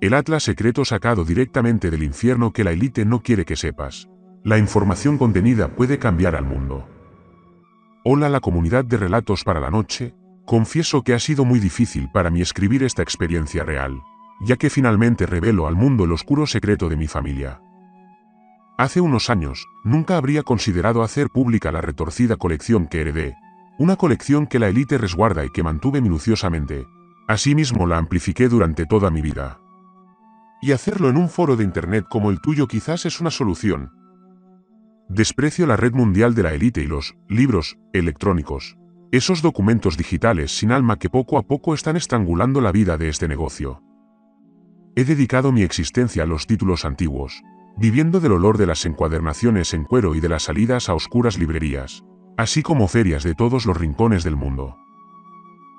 El Atlas secreto sacado directamente del infierno que la élite no quiere que sepas. La información contenida puede cambiar al mundo. Hola la comunidad de relatos para la noche, confieso que ha sido muy difícil para mí escribir esta experiencia real, ya que finalmente revelo al mundo el oscuro secreto de mi familia. Hace unos años, nunca habría considerado hacer pública la retorcida colección que heredé, una colección que la élite resguarda y que mantuve minuciosamente, Asimismo la amplifiqué durante toda mi vida. Y hacerlo en un foro de Internet como el tuyo quizás es una solución. Desprecio la red mundial de la élite y los libros electrónicos, esos documentos digitales sin alma que poco a poco están estrangulando la vida de este negocio. He dedicado mi existencia a los títulos antiguos, viviendo del olor de las encuadernaciones en cuero y de las salidas a oscuras librerías, así como ferias de todos los rincones del mundo.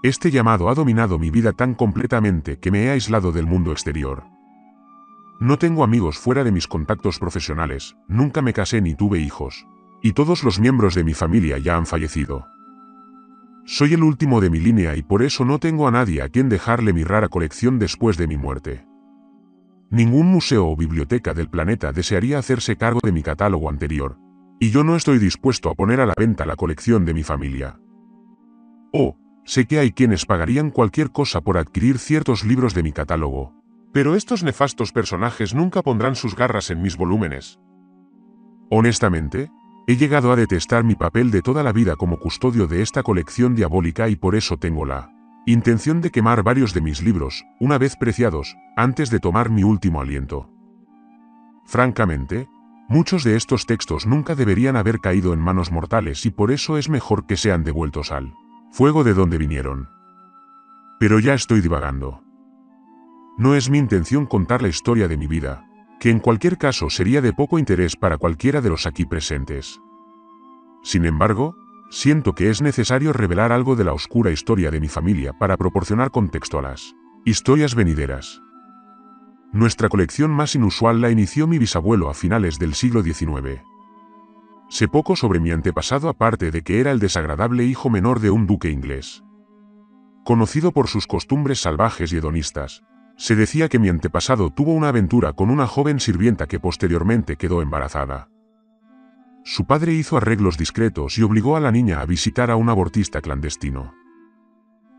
Este llamado ha dominado mi vida tan completamente que me he aislado del mundo exterior. No tengo amigos fuera de mis contactos profesionales, nunca me casé ni tuve hijos. Y todos los miembros de mi familia ya han fallecido. Soy el último de mi línea y por eso no tengo a nadie a quien dejarle mi rara colección después de mi muerte. Ningún museo o biblioteca del planeta desearía hacerse cargo de mi catálogo anterior, y yo no estoy dispuesto a poner a la venta la colección de mi familia. Oh, Sé que hay quienes pagarían cualquier cosa por adquirir ciertos libros de mi catálogo, pero estos nefastos personajes nunca pondrán sus garras en mis volúmenes. Honestamente, he llegado a detestar mi papel de toda la vida como custodio de esta colección diabólica y por eso tengo la intención de quemar varios de mis libros, una vez preciados, antes de tomar mi último aliento. Francamente, muchos de estos textos nunca deberían haber caído en manos mortales y por eso es mejor que sean devueltos al Fuego de donde vinieron. Pero ya estoy divagando. No es mi intención contar la historia de mi vida, que en cualquier caso sería de poco interés para cualquiera de los aquí presentes. Sin embargo, siento que es necesario revelar algo de la oscura historia de mi familia para proporcionar contexto a las historias venideras. Nuestra colección más inusual la inició mi bisabuelo a finales del siglo XIX. Sé poco sobre mi antepasado aparte de que era el desagradable hijo menor de un duque inglés. Conocido por sus costumbres salvajes y hedonistas, se decía que mi antepasado tuvo una aventura con una joven sirvienta que posteriormente quedó embarazada. Su padre hizo arreglos discretos y obligó a la niña a visitar a un abortista clandestino.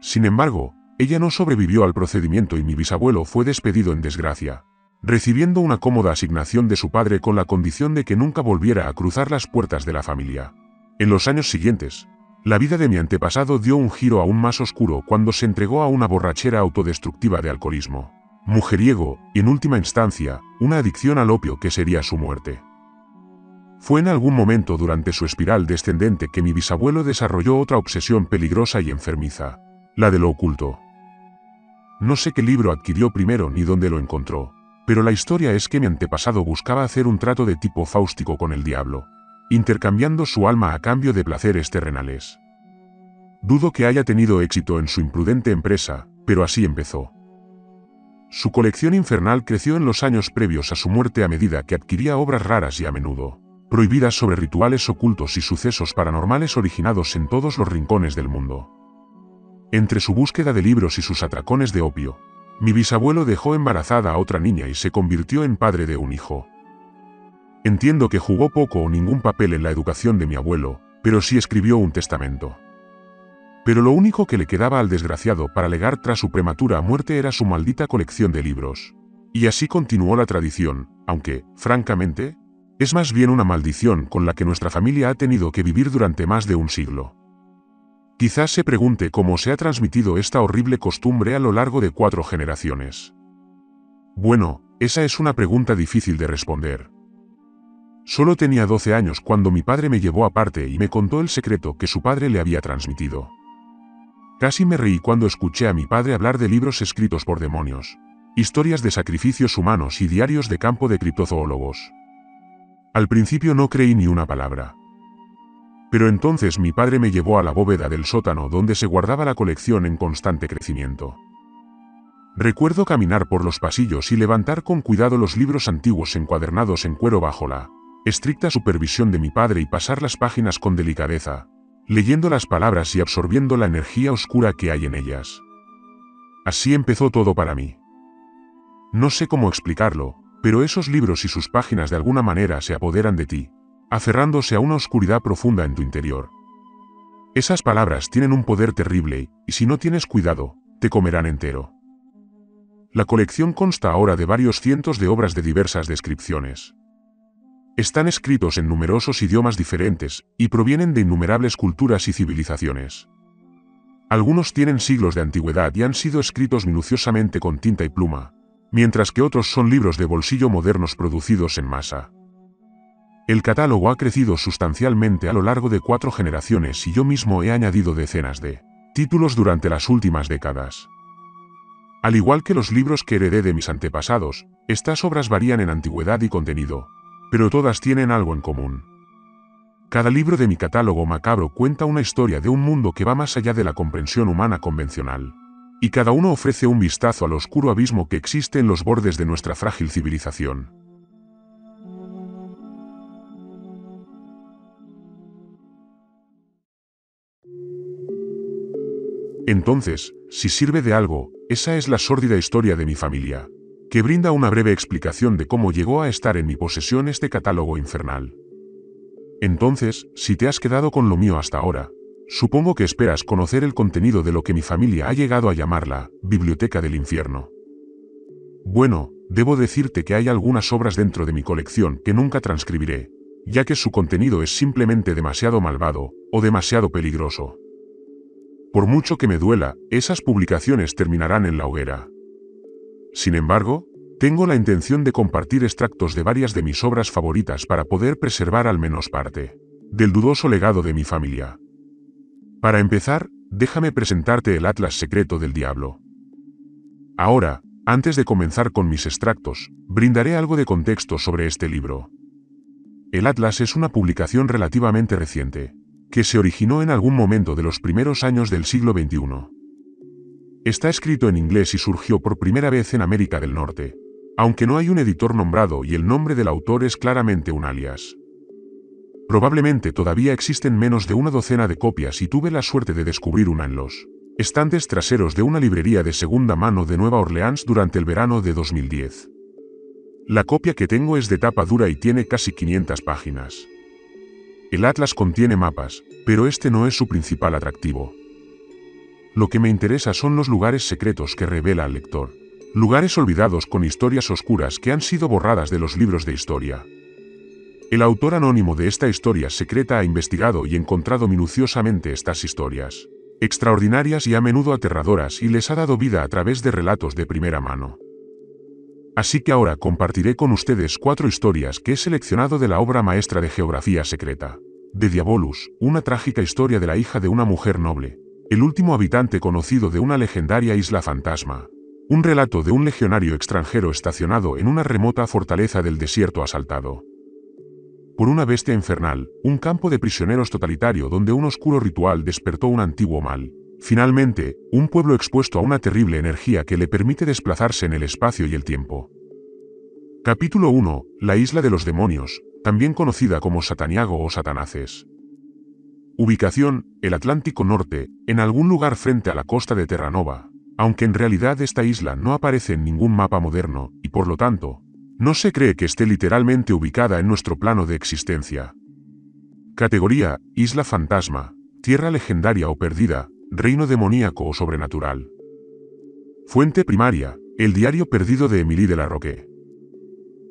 Sin embargo, ella no sobrevivió al procedimiento y mi bisabuelo fue despedido en desgracia, recibiendo una cómoda asignación de su padre con la condición de que nunca volviera a cruzar las puertas de la familia. En los años siguientes, la vida de mi antepasado dio un giro aún más oscuro cuando se entregó a una borrachera autodestructiva de alcoholismo, mujeriego y, en última instancia, una adicción al opio que sería su muerte. Fue en algún momento durante su espiral descendente que mi bisabuelo desarrolló otra obsesión peligrosa y enfermiza, la de lo oculto. No sé qué libro adquirió primero ni dónde lo encontró, pero la historia es que mi antepasado buscaba hacer un trato de tipo fáustico con el diablo, intercambiando su alma a cambio de placeres terrenales. Dudo que haya tenido éxito en su imprudente empresa, pero así empezó. Su colección infernal creció en los años previos a su muerte a medida que adquiría obras raras y a menudo prohibidas sobre rituales ocultos y sucesos paranormales originados en todos los rincones del mundo. Entre su búsqueda de libros y sus atracones de opio, mi bisabuelo dejó embarazada a otra niña y se convirtió en padre de un hijo. Entiendo que jugó poco o ningún papel en la educación de mi abuelo, pero sí escribió un testamento. Pero lo único que le quedaba al desgraciado para legar tras su prematura muerte era su maldita colección de libros. Y así continuó la tradición, aunque, francamente, es más bien una maldición con la que nuestra familia ha tenido que vivir durante más de un siglo. Quizás se pregunte cómo se ha transmitido esta horrible costumbre a lo largo de cuatro generaciones. Bueno, esa es una pregunta difícil de responder. Solo tenía 12 años cuando mi padre me llevó aparte y me contó el secreto que su padre le había transmitido. Casi me reí cuando escuché a mi padre hablar de libros escritos por demonios, historias de sacrificios humanos y diarios de campo de criptozoólogos. Al principio no creí ni una palabra. Pero entonces mi padre me llevó a la bóveda del sótano donde se guardaba la colección en constante crecimiento. Recuerdo caminar por los pasillos y levantar con cuidado los libros antiguos encuadernados en cuero bajo la estricta supervisión de mi padre y pasar las páginas con delicadeza, leyendo las palabras y absorbiendo la energía oscura que hay en ellas. Así empezó todo para mí. No sé cómo explicarlo, pero esos libros y sus páginas de alguna manera se apoderan de ti, aferrándose a una oscuridad profunda en tu interior. Esas palabras tienen un poder terrible, y si no tienes cuidado, te comerán entero. La colección consta ahora de varios cientos de obras de diversas descripciones. Están escritos en numerosos idiomas diferentes, y provienen de innumerables culturas y civilizaciones. Algunos tienen siglos de antigüedad y han sido escritos minuciosamente con tinta y pluma, mientras que otros son libros de bolsillo modernos producidos en masa. El catálogo ha crecido sustancialmente a lo largo de cuatro generaciones y yo mismo he añadido decenas de títulos durante las últimas décadas. Al igual que los libros que heredé de mis antepasados, estas obras varían en antigüedad y contenido, pero todas tienen algo en común. Cada libro de mi catálogo macabro cuenta una historia de un mundo que va más allá de la comprensión humana convencional. Y cada uno ofrece un vistazo al oscuro abismo que existe en los bordes de nuestra frágil civilización. Entonces, si sirve de algo, esa es la sórdida historia de mi familia, que brinda una breve explicación de cómo llegó a estar en mi posesión este catálogo infernal. Entonces, si te has quedado con lo mío hasta ahora, supongo que esperas conocer el contenido de lo que mi familia ha llegado a llamarla, Biblioteca del Infierno. Bueno, debo decirte que hay algunas obras dentro de mi colección que nunca transcribiré, ya que su contenido es simplemente demasiado malvado o demasiado peligroso. Por mucho que me duela, esas publicaciones terminarán en la hoguera. Sin embargo, tengo la intención de compartir extractos de varias de mis obras favoritas para poder preservar al menos parte del dudoso legado de mi familia. Para empezar, déjame presentarte el Atlas Secreto del Diablo. Ahora, antes de comenzar con mis extractos, brindaré algo de contexto sobre este libro. El Atlas es una publicación relativamente reciente, que se originó en algún momento de los primeros años del siglo XXI. Está escrito en inglés y surgió por primera vez en América del Norte, aunque no hay un editor nombrado y el nombre del autor es claramente un alias. Probablemente todavía existen menos de una docena de copias y tuve la suerte de descubrir una en los estantes traseros de una librería de segunda mano de Nueva Orleans durante el verano de 2010. La copia que tengo es de tapa dura y tiene casi 500 páginas. El atlas contiene mapas, pero este no es su principal atractivo. Lo que me interesa son los lugares secretos que revela al lector. Lugares olvidados con historias oscuras que han sido borradas de los libros de historia. El autor anónimo de esta historia secreta ha investigado y encontrado minuciosamente estas historias, extraordinarias y a menudo aterradoras, y les ha dado vida a través de relatos de primera mano. Así que ahora compartiré con ustedes cuatro historias que he seleccionado de la obra maestra de Geografía Secreta. De Diabolus, una trágica historia de la hija de una mujer noble, el último habitante conocido de una legendaria isla fantasma. Un relato de un legionario extranjero estacionado en una remota fortaleza del desierto asaltado. Por una bestia infernal, un campo de prisioneros totalitario donde un oscuro ritual despertó un antiguo mal, Finalmente, un pueblo expuesto a una terrible energía que le permite desplazarse en el espacio y el tiempo. Capítulo 1. La isla de los demonios, también conocida como Sataniago o Satanaces. Ubicación, el Atlántico Norte, en algún lugar frente a la costa de Terranova, aunque en realidad esta isla no aparece en ningún mapa moderno, y por lo tanto, no se cree que esté literalmente ubicada en nuestro plano de existencia. Categoría, Isla Fantasma, Tierra Legendaria o Perdida, reino demoníaco o sobrenatural. Fuente primaria, el diario perdido de Emilie de la Roque.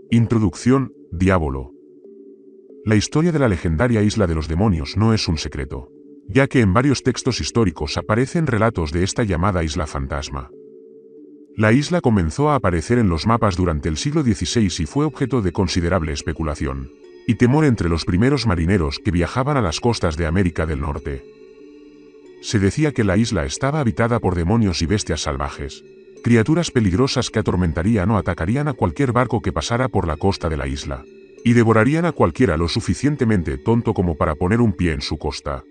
Introducción, Diablo. La historia de la legendaria Isla de los Demonios no es un secreto, ya que en varios textos históricos aparecen relatos de esta llamada Isla Fantasma. La isla comenzó a aparecer en los mapas durante el siglo XVI y fue objeto de considerable especulación y temor entre los primeros marineros que viajaban a las costas de América del Norte. Se decía que la isla estaba habitada por demonios y bestias salvajes. Criaturas peligrosas que atormentarían o atacarían a cualquier barco que pasara por la costa de la isla. Y devorarían a cualquiera lo suficientemente tonto como para poner un pie en su costa.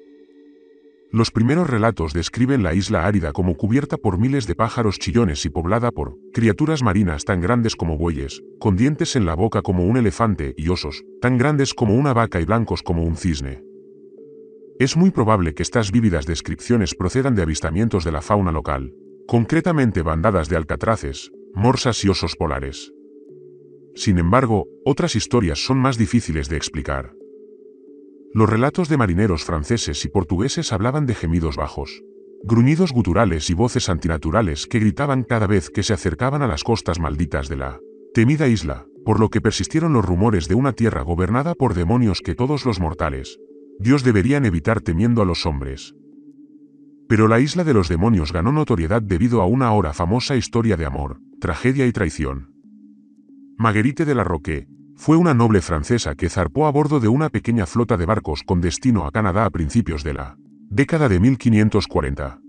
Los primeros relatos describen la isla árida como cubierta por miles de pájaros chillones y poblada por criaturas marinas tan grandes como bueyes, con dientes en la boca como un elefante y osos, tan grandes como una vaca y blancos como un cisne. Es muy probable que estas vívidas descripciones procedan de avistamientos de la fauna local, concretamente bandadas de alcatraces, morsas y osos polares. Sin embargo, otras historias son más difíciles de explicar. Los relatos de marineros franceses y portugueses hablaban de gemidos bajos, gruñidos guturales y voces antinaturales que gritaban cada vez que se acercaban a las costas malditas de la temida isla, por lo que persistieron los rumores de una tierra gobernada por demonios que todos los mortales, Dios deberían evitar temiendo a los hombres. Pero la isla de los demonios ganó notoriedad debido a una ahora famosa historia de amor, tragedia y traición. Marguerite de la Roque fue una noble francesa que zarpó a bordo de una pequeña flota de barcos con destino a Canadá a principios de la década de 1540.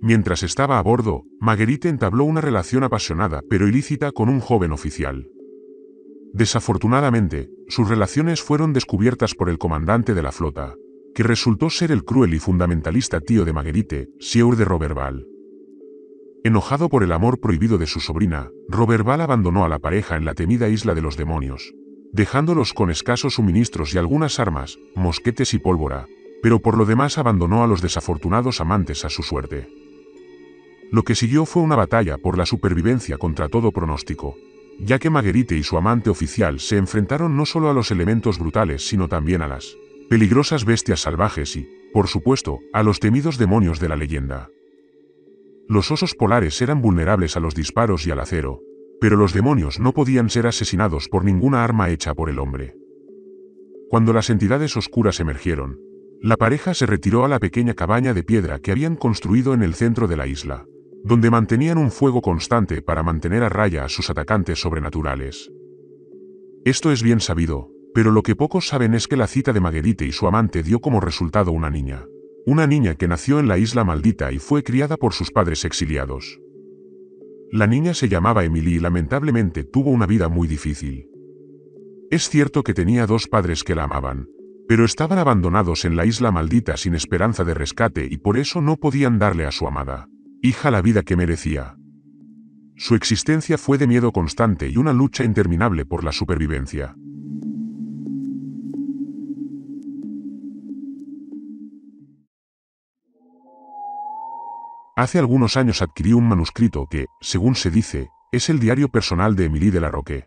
Mientras estaba a bordo, Marguerite entabló una relación apasionada pero ilícita con un joven oficial. Desafortunadamente, sus relaciones fueron descubiertas por el comandante de la flota, que resultó ser el cruel y fundamentalista tío de Marguerite, Sieur de Roberval. Enojado por el amor prohibido de su sobrina, Roberval abandonó a la pareja en la temida isla de los demonios, dejándolos con escasos suministros y algunas armas, mosquetes y pólvora, pero por lo demás abandonó a los desafortunados amantes a su suerte. Lo que siguió fue una batalla por la supervivencia contra todo pronóstico, ya que Marguerite y su amante oficial se enfrentaron no solo a los elementos brutales, sino también a las peligrosas bestias salvajes y, por supuesto, a los temidos demonios de la leyenda. Los osos polares eran vulnerables a los disparos y al acero, pero los demonios no podían ser asesinados por ninguna arma hecha por el hombre. Cuando las entidades oscuras emergieron, la pareja se retiró a la pequeña cabaña de piedra que habían construido en el centro de la isla donde mantenían un fuego constante para mantener a raya a sus atacantes sobrenaturales. Esto es bien sabido, pero lo que pocos saben es que la cita de Maguerite y su amante dio como resultado una niña. Una niña que nació en la isla maldita y fue criada por sus padres exiliados. La niña se llamaba Emily y lamentablemente tuvo una vida muy difícil. Es cierto que tenía dos padres que la amaban, pero estaban abandonados en la isla maldita sin esperanza de rescate y por eso no podían darle a su amada hija la vida que merecía. Su existencia fue de miedo constante y una lucha interminable por la supervivencia. Hace algunos años adquirí un manuscrito que, según se dice, es el diario personal de Emilie de la Roque.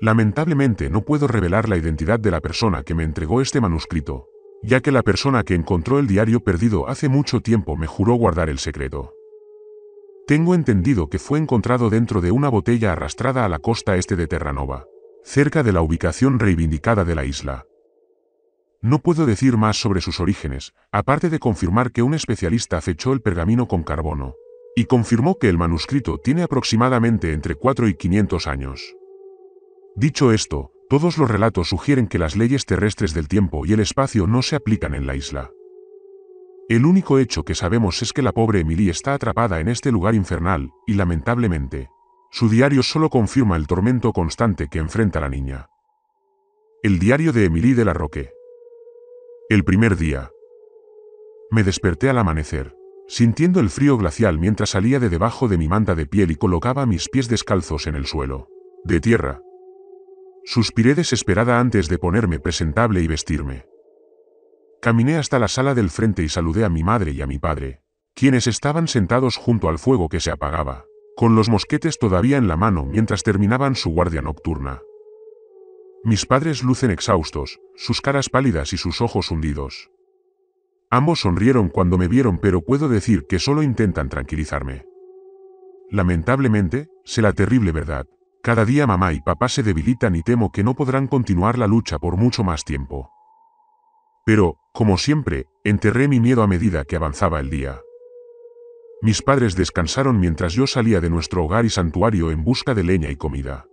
Lamentablemente no puedo revelar la identidad de la persona que me entregó este manuscrito, ya que la persona que encontró el diario perdido hace mucho tiempo me juró guardar el secreto. Tengo entendido que fue encontrado dentro de una botella arrastrada a la costa este de Terranova, cerca de la ubicación reivindicada de la isla. No puedo decir más sobre sus orígenes, aparte de confirmar que un especialista fechó el pergamino con carbono, y confirmó que el manuscrito tiene aproximadamente entre 4 y 500 años. Dicho esto, todos los relatos sugieren que las leyes terrestres del tiempo y el espacio no se aplican en la isla. El único hecho que sabemos es que la pobre Emily está atrapada en este lugar infernal, y lamentablemente, su diario solo confirma el tormento constante que enfrenta la niña. El diario de Emily de la Roque. El primer día. Me desperté al amanecer, sintiendo el frío glacial mientras salía de debajo de mi manta de piel y colocaba mis pies descalzos en el suelo. De tierra, Suspiré desesperada antes de ponerme presentable y vestirme. Caminé hasta la sala del frente y saludé a mi madre y a mi padre, quienes estaban sentados junto al fuego que se apagaba, con los mosquetes todavía en la mano mientras terminaban su guardia nocturna. Mis padres lucen exhaustos, sus caras pálidas y sus ojos hundidos. Ambos sonrieron cuando me vieron, pero puedo decir que solo intentan tranquilizarme. Lamentablemente, sé la terrible verdad, cada día mamá y papá se debilitan y temo que no podrán continuar la lucha por mucho más tiempo. Pero, como siempre, enterré mi miedo a medida que avanzaba el día. Mis padres descansaron mientras yo salía de nuestro hogar y santuario en busca de leña y comida.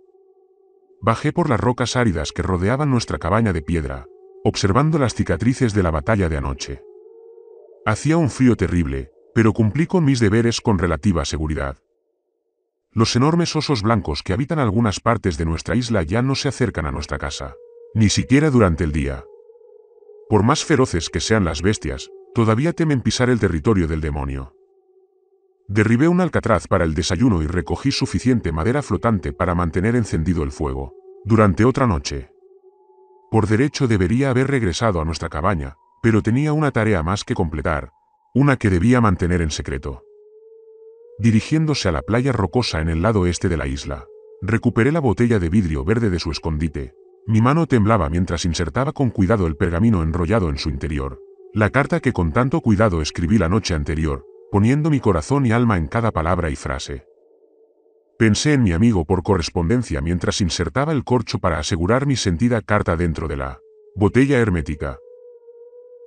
Bajé por las rocas áridas que rodeaban nuestra cabaña de piedra, observando las cicatrices de la batalla de anoche. Hacía un frío terrible, pero cumplí con mis deberes con relativa seguridad. Los enormes osos blancos que habitan algunas partes de nuestra isla ya no se acercan a nuestra casa, ni siquiera durante el día. Por más feroces que sean las bestias, todavía temen pisar el territorio del demonio. Derribé un alcatraz para el desayuno y recogí suficiente madera flotante para mantener encendido el fuego. Durante otra noche. Por derecho debería haber regresado a nuestra cabaña, pero tenía una tarea más que completar, una que debía mantener en secreto dirigiéndose a la playa rocosa en el lado este de la isla. Recuperé la botella de vidrio verde de su escondite. Mi mano temblaba mientras insertaba con cuidado el pergamino enrollado en su interior. La carta que con tanto cuidado escribí la noche anterior, poniendo mi corazón y alma en cada palabra y frase. Pensé en mi amigo por correspondencia mientras insertaba el corcho para asegurar mi sentida carta dentro de la botella hermética.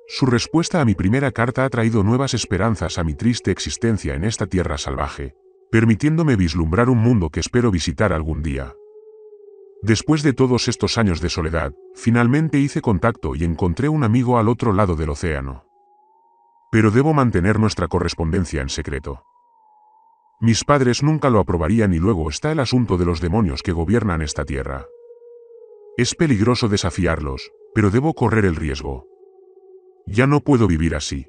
Su respuesta a mi primera carta ha traído nuevas esperanzas a mi triste existencia en esta tierra salvaje, permitiéndome vislumbrar un mundo que espero visitar algún día. Después de todos estos años de soledad, finalmente hice contacto y encontré un amigo al otro lado del océano. Pero debo mantener nuestra correspondencia en secreto. Mis padres nunca lo aprobarían y luego está el asunto de los demonios que gobiernan esta tierra. Es peligroso desafiarlos, pero debo correr el riesgo. Ya no puedo vivir así.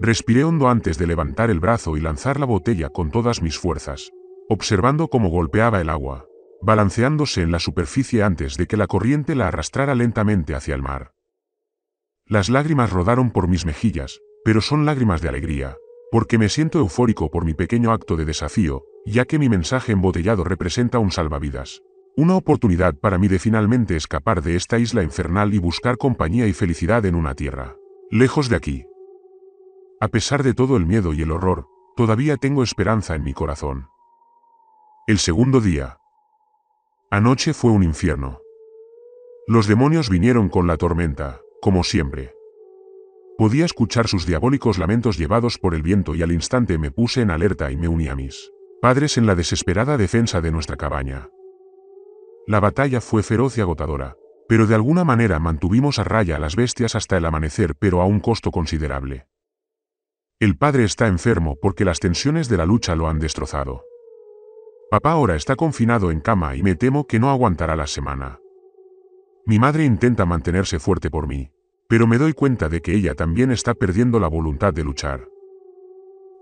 Respiré hondo antes de levantar el brazo y lanzar la botella con todas mis fuerzas, observando cómo golpeaba el agua, balanceándose en la superficie antes de que la corriente la arrastrara lentamente hacia el mar. Las lágrimas rodaron por mis mejillas, pero son lágrimas de alegría, porque me siento eufórico por mi pequeño acto de desafío, ya que mi mensaje embotellado representa un salvavidas. Una oportunidad para mí de finalmente escapar de esta isla infernal y buscar compañía y felicidad en una tierra. Lejos de aquí. A pesar de todo el miedo y el horror, todavía tengo esperanza en mi corazón. El segundo día. Anoche fue un infierno. Los demonios vinieron con la tormenta, como siempre. Podía escuchar sus diabólicos lamentos llevados por el viento y al instante me puse en alerta y me uní a mis padres en la desesperada defensa de nuestra cabaña. La batalla fue feroz y agotadora, pero de alguna manera mantuvimos a raya a las bestias hasta el amanecer, pero a un costo considerable. El padre está enfermo porque las tensiones de la lucha lo han destrozado. Papá ahora está confinado en cama y me temo que no aguantará la semana. Mi madre intenta mantenerse fuerte por mí, pero me doy cuenta de que ella también está perdiendo la voluntad de luchar.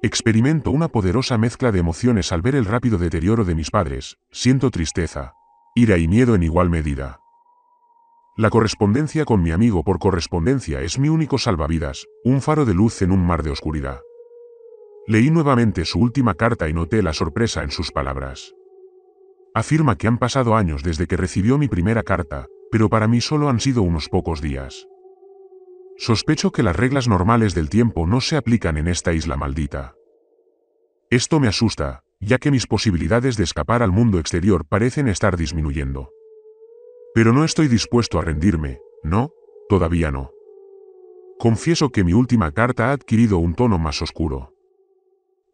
Experimento una poderosa mezcla de emociones al ver el rápido deterioro de mis padres, siento tristeza, ira y miedo en igual medida. La correspondencia con mi amigo por correspondencia es mi único salvavidas, un faro de luz en un mar de oscuridad. Leí nuevamente su última carta y noté la sorpresa en sus palabras. Afirma que han pasado años desde que recibió mi primera carta, pero para mí solo han sido unos pocos días. Sospecho que las reglas normales del tiempo no se aplican en esta isla maldita. Esto me asusta, ya que mis posibilidades de escapar al mundo exterior parecen estar disminuyendo. Pero no estoy dispuesto a rendirme, no, todavía no. Confieso que mi última carta ha adquirido un tono más oscuro.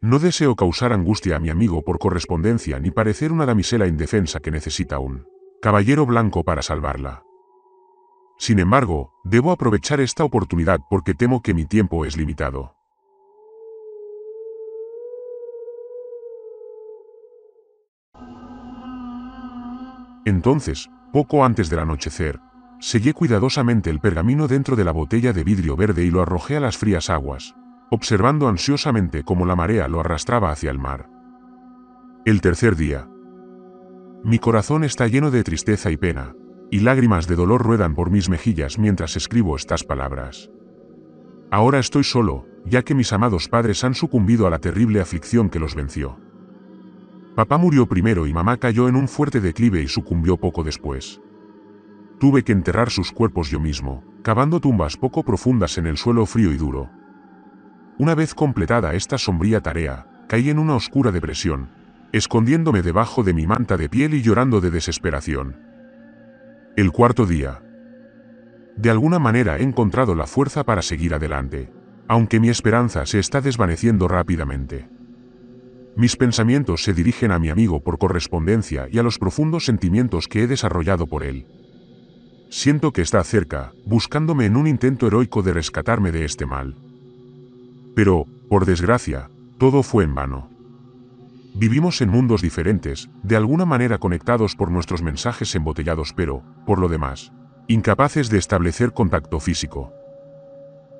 No deseo causar angustia a mi amigo por correspondencia ni parecer una damisela indefensa que necesita un caballero blanco para salvarla. Sin embargo, debo aprovechar esta oportunidad porque temo que mi tiempo es limitado. Entonces, poco antes del anochecer, sellé cuidadosamente el pergamino dentro de la botella de vidrio verde y lo arrojé a las frías aguas, observando ansiosamente cómo la marea lo arrastraba hacia el mar. El tercer día. Mi corazón está lleno de tristeza y pena, y lágrimas de dolor ruedan por mis mejillas mientras escribo estas palabras. Ahora estoy solo, ya que mis amados padres han sucumbido a la terrible aflicción que los venció. Papá murió primero y mamá cayó en un fuerte declive y sucumbió poco después. Tuve que enterrar sus cuerpos yo mismo, cavando tumbas poco profundas en el suelo frío y duro. Una vez completada esta sombría tarea, caí en una oscura depresión, escondiéndome debajo de mi manta de piel y llorando de desesperación. El cuarto día. De alguna manera he encontrado la fuerza para seguir adelante, aunque mi esperanza se está desvaneciendo rápidamente. Mis pensamientos se dirigen a mi amigo por correspondencia y a los profundos sentimientos que he desarrollado por él. Siento que está cerca, buscándome en un intento heroico de rescatarme de este mal. Pero, por desgracia, todo fue en vano. Vivimos en mundos diferentes, de alguna manera conectados por nuestros mensajes embotellados pero, por lo demás, incapaces de establecer contacto físico.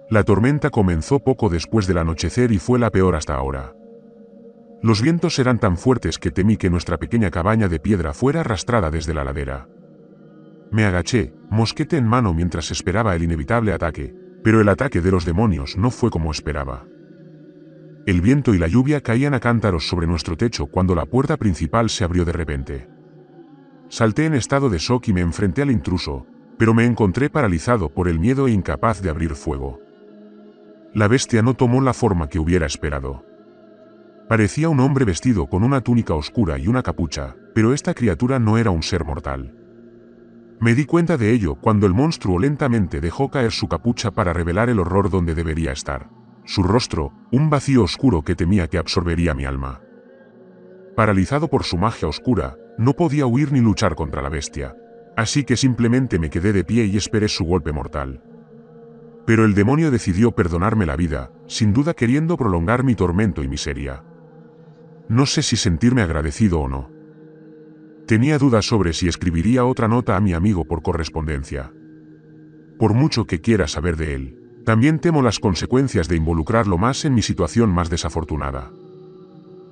La tormenta comenzó poco después del anochecer y fue la peor hasta ahora. Los vientos eran tan fuertes que temí que nuestra pequeña cabaña de piedra fuera arrastrada desde la ladera. Me agaché, mosquete en mano mientras esperaba el inevitable ataque, pero el ataque de los demonios no fue como esperaba. El viento y la lluvia caían a cántaros sobre nuestro techo cuando la puerta principal se abrió de repente. Salté en estado de shock y me enfrenté al intruso, pero me encontré paralizado por el miedo e incapaz de abrir fuego. La bestia no tomó la forma que hubiera esperado. Parecía un hombre vestido con una túnica oscura y una capucha, pero esta criatura no era un ser mortal. Me di cuenta de ello cuando el monstruo lentamente dejó caer su capucha para revelar el horror donde debería estar. Su rostro, un vacío oscuro que temía que absorbería mi alma. Paralizado por su magia oscura, no podía huir ni luchar contra la bestia, así que simplemente me quedé de pie y esperé su golpe mortal. Pero el demonio decidió perdonarme la vida, sin duda queriendo prolongar mi tormento y miseria. No sé si sentirme agradecido o no. Tenía dudas sobre si escribiría otra nota a mi amigo por correspondencia. Por mucho que quiera saber de él, también temo las consecuencias de involucrarlo más en mi situación más desafortunada.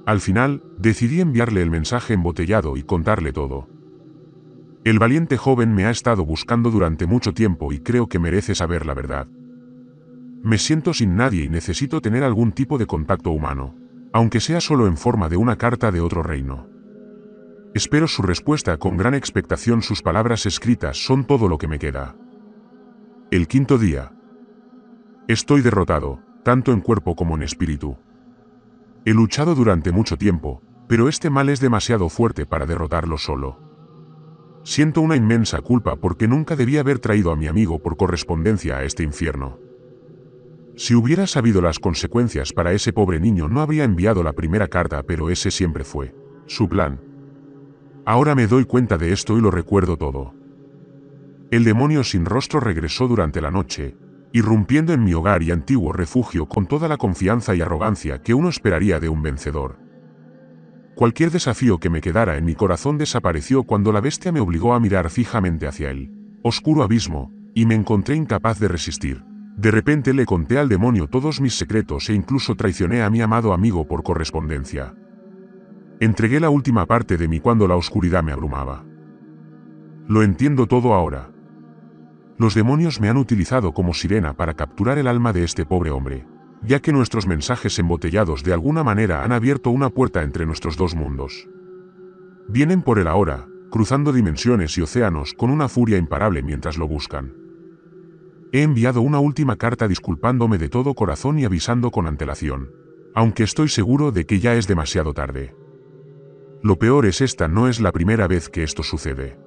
Al final, decidí enviarle el mensaje embotellado y contarle todo. El valiente joven me ha estado buscando durante mucho tiempo y creo que merece saber la verdad. Me siento sin nadie y necesito tener algún tipo de contacto humano aunque sea solo en forma de una carta de otro reino. Espero su respuesta con gran expectación, sus palabras escritas son todo lo que me queda. El quinto día. Estoy derrotado, tanto en cuerpo como en espíritu. He luchado durante mucho tiempo, pero este mal es demasiado fuerte para derrotarlo solo. Siento una inmensa culpa porque nunca debí haber traído a mi amigo por correspondencia a este infierno. Si hubiera sabido las consecuencias para ese pobre niño no habría enviado la primera carta, pero ese siempre fue su plan. Ahora me doy cuenta de esto y lo recuerdo todo. El demonio sin rostro regresó durante la noche, irrumpiendo en mi hogar y antiguo refugio con toda la confianza y arrogancia que uno esperaría de un vencedor. Cualquier desafío que me quedara en mi corazón desapareció cuando la bestia me obligó a mirar fijamente hacia él, oscuro abismo, y me encontré incapaz de resistir. De repente le conté al demonio todos mis secretos e incluso traicioné a mi amado amigo por correspondencia. Entregué la última parte de mí cuando la oscuridad me abrumaba. Lo entiendo todo ahora. Los demonios me han utilizado como sirena para capturar el alma de este pobre hombre, ya que nuestros mensajes embotellados de alguna manera han abierto una puerta entre nuestros dos mundos. Vienen por él ahora, cruzando dimensiones y océanos con una furia imparable mientras lo buscan. He enviado una última carta disculpándome de todo corazón y avisando con antelación, aunque estoy seguro de que ya es demasiado tarde. Lo peor es esta no es la primera vez que esto sucede.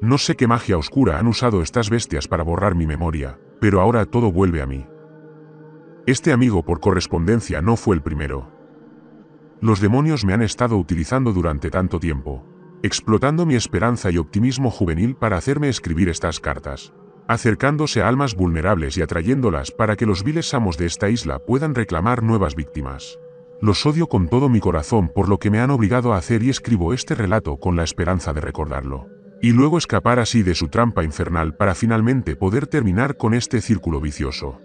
No sé qué magia oscura han usado estas bestias para borrar mi memoria, pero ahora todo vuelve a mí. Este amigo por correspondencia no fue el primero. Los demonios me han estado utilizando durante tanto tiempo, explotando mi esperanza y optimismo juvenil para hacerme escribir estas cartas acercándose a almas vulnerables y atrayéndolas para que los viles amos de esta isla puedan reclamar nuevas víctimas. Los odio con todo mi corazón por lo que me han obligado a hacer y escribo este relato con la esperanza de recordarlo. Y luego escapar así de su trampa infernal para finalmente poder terminar con este círculo vicioso.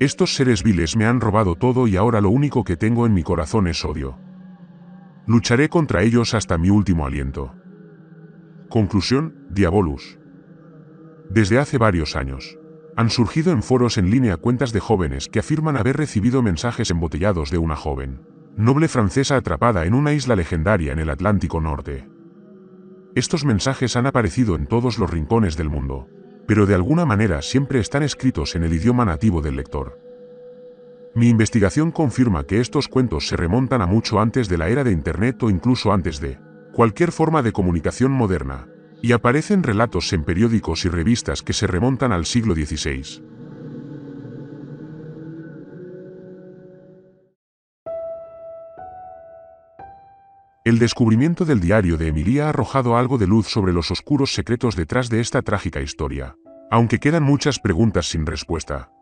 Estos seres viles me han robado todo y ahora lo único que tengo en mi corazón es odio. Lucharé contra ellos hasta mi último aliento. Conclusión, Diabolus. Desde hace varios años, han surgido en foros en línea cuentas de jóvenes que afirman haber recibido mensajes embotellados de una joven, noble francesa atrapada en una isla legendaria en el Atlántico Norte. Estos mensajes han aparecido en todos los rincones del mundo, pero de alguna manera siempre están escritos en el idioma nativo del lector. Mi investigación confirma que estos cuentos se remontan a mucho antes de la era de Internet o incluso antes de cualquier forma de comunicación moderna, y aparecen relatos en periódicos y revistas que se remontan al siglo XVI. El descubrimiento del diario de Emilia ha arrojado algo de luz sobre los oscuros secretos detrás de esta trágica historia, aunque quedan muchas preguntas sin respuesta.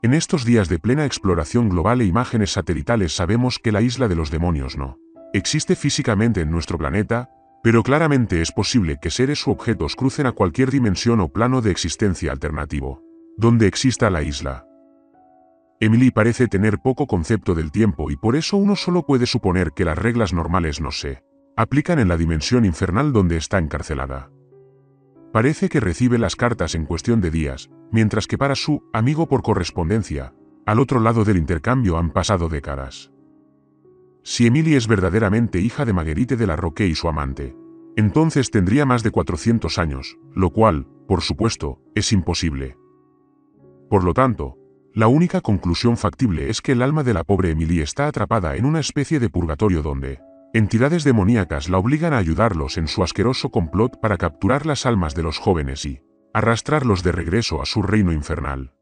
En estos días de plena exploración global e imágenes satelitales sabemos que la isla de los demonios no existe físicamente en nuestro planeta, pero claramente es posible que seres u objetos crucen a cualquier dimensión o plano de existencia alternativo, donde exista la isla. Emily parece tener poco concepto del tiempo y por eso uno solo puede suponer que las reglas normales no se aplican en la dimensión infernal donde está encarcelada. Parece que recibe las cartas en cuestión de días, mientras que para su amigo por correspondencia, al otro lado del intercambio han pasado décadas. Si Emily es verdaderamente hija de Marguerite de la Roque y su amante, entonces tendría más de 400 años, lo cual, por supuesto, es imposible. Por lo tanto, la única conclusión factible es que el alma de la pobre Emily está atrapada en una especie de purgatorio donde entidades demoníacas la obligan a ayudarlos en su asqueroso complot para capturar las almas de los jóvenes y arrastrarlos de regreso a su reino infernal.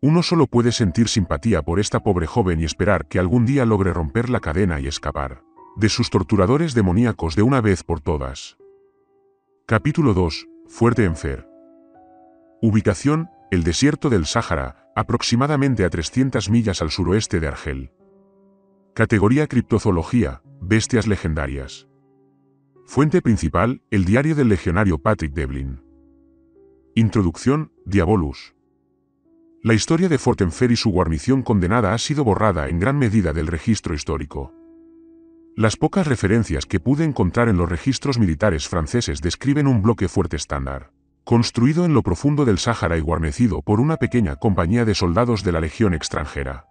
Uno solo puede sentir simpatía por esta pobre joven y esperar que algún día logre romper la cadena y escapar de sus torturadores demoníacos de una vez por todas. Capítulo 2. Fuerte Enfer. Ubicación, el desierto del Sáhara, aproximadamente a 300 millas al suroeste de Argel. Categoría Criptozoología, Bestias Legendarias. Fuente principal, el diario del legionario Patrick Devlin. Introducción, Diabolus. La historia de Fort Enfer y su guarnición condenada ha sido borrada en gran medida del registro histórico. Las pocas referencias que pude encontrar en los registros militares franceses describen un bloque fuerte estándar, construido en lo profundo del Sáhara y guarnecido por una pequeña compañía de soldados de la Legión extranjera.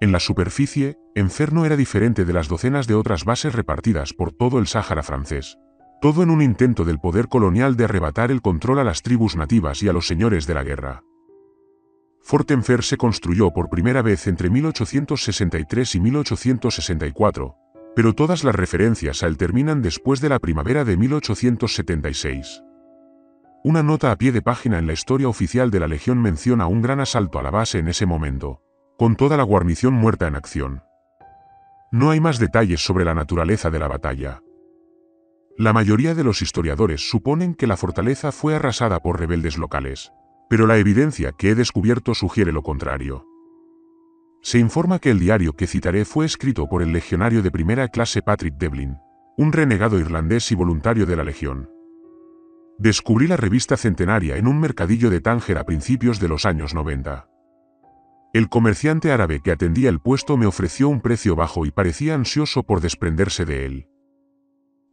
En la superficie, Enferno era diferente de las docenas de otras bases repartidas por todo el Sáhara francés. Todo en un intento del poder colonial de arrebatar el control a las tribus nativas y a los señores de la guerra. Fortenfer se construyó por primera vez entre 1863 y 1864, pero todas las referencias a él terminan después de la primavera de 1876. Una nota a pie de página en la historia oficial de la Legión menciona un gran asalto a la base en ese momento, con toda la guarnición muerta en acción. No hay más detalles sobre la naturaleza de la batalla. La mayoría de los historiadores suponen que la fortaleza fue arrasada por rebeldes locales, pero la evidencia que he descubierto sugiere lo contrario. Se informa que el diario que citaré fue escrito por el legionario de primera clase Patrick Devlin, un renegado irlandés y voluntario de la Legión. Descubrí la revista centenaria en un mercadillo de Tánger a principios de los años 90. El comerciante árabe que atendía el puesto me ofreció un precio bajo y parecía ansioso por desprenderse de él.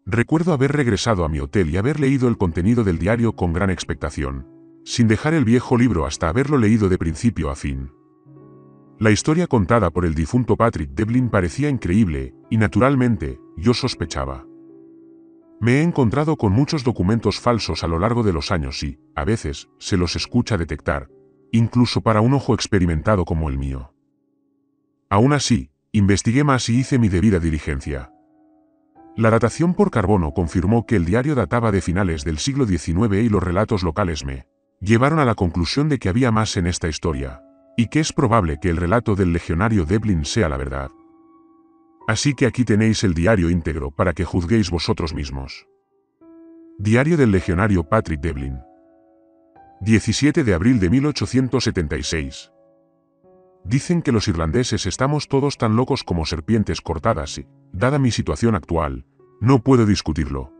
Recuerdo haber regresado a mi hotel y haber leído el contenido del diario con gran expectación sin dejar el viejo libro hasta haberlo leído de principio a fin. La historia contada por el difunto Patrick Devlin parecía increíble, y naturalmente, yo sospechaba. Me he encontrado con muchos documentos falsos a lo largo de los años y, a veces, se los escucha detectar, incluso para un ojo experimentado como el mío. Aún así, investigué más y hice mi debida diligencia. La datación por carbono confirmó que el diario databa de finales del siglo XIX y los relatos locales me llevaron a la conclusión de que había más en esta historia, y que es probable que el relato del legionario Devlin sea la verdad. Así que aquí tenéis el diario íntegro para que juzguéis vosotros mismos. Diario del legionario Patrick Devlin. 17 de abril de 1876. Dicen que los irlandeses estamos todos tan locos como serpientes cortadas y, dada mi situación actual, no puedo discutirlo,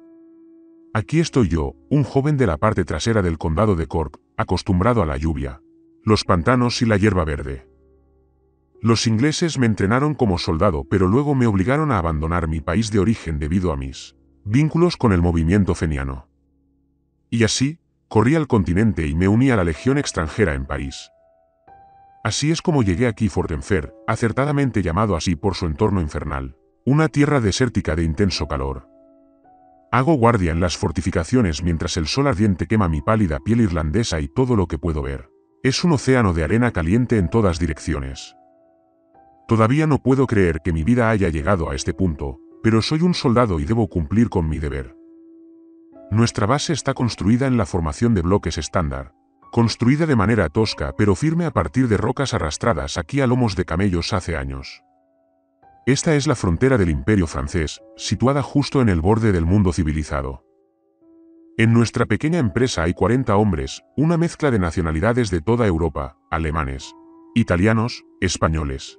Aquí estoy yo, un joven de la parte trasera del condado de Cork, acostumbrado a la lluvia, los pantanos y la hierba verde. Los ingleses me entrenaron como soldado, pero luego me obligaron a abandonar mi país de origen debido a mis vínculos con el movimiento feniano. Y así, corrí al continente y me uní a la Legión extranjera en París. Así es como llegué aquí Fortenfer, acertadamente llamado así por su entorno infernal, una tierra desértica de intenso calor. Hago guardia en las fortificaciones mientras el sol ardiente quema mi pálida piel irlandesa y todo lo que puedo ver. Es un océano de arena caliente en todas direcciones. Todavía no puedo creer que mi vida haya llegado a este punto, pero soy un soldado y debo cumplir con mi deber. Nuestra base está construida en la formación de bloques estándar, construida de manera tosca pero firme a partir de rocas arrastradas aquí a lomos de camellos hace años. Esta es la frontera del Imperio francés, situada justo en el borde del mundo civilizado. En nuestra pequeña empresa hay 40 hombres, una mezcla de nacionalidades de toda Europa, alemanes, italianos, españoles.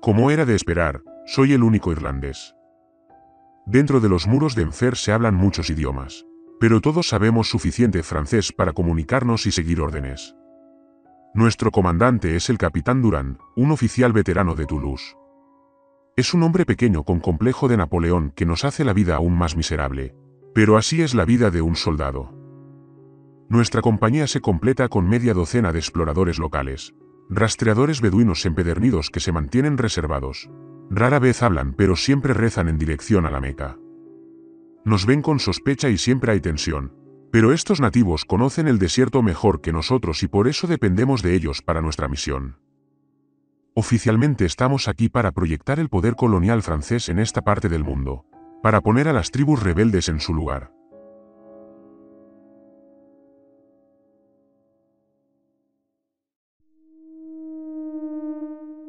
Como era de esperar, soy el único irlandés. Dentro de los muros de Enfer se hablan muchos idiomas, pero todos sabemos suficiente francés para comunicarnos y seguir órdenes. Nuestro comandante es el capitán Durand, un oficial veterano de Toulouse. Es un hombre pequeño con complejo de Napoleón que nos hace la vida aún más miserable. Pero así es la vida de un soldado. Nuestra compañía se completa con media docena de exploradores locales, rastreadores beduinos empedernidos que se mantienen reservados. Rara vez hablan, pero siempre rezan en dirección a la Meca. Nos ven con sospecha y siempre hay tensión, pero estos nativos conocen el desierto mejor que nosotros y por eso dependemos de ellos para nuestra misión. Oficialmente estamos aquí para proyectar el poder colonial francés en esta parte del mundo, para poner a las tribus rebeldes en su lugar.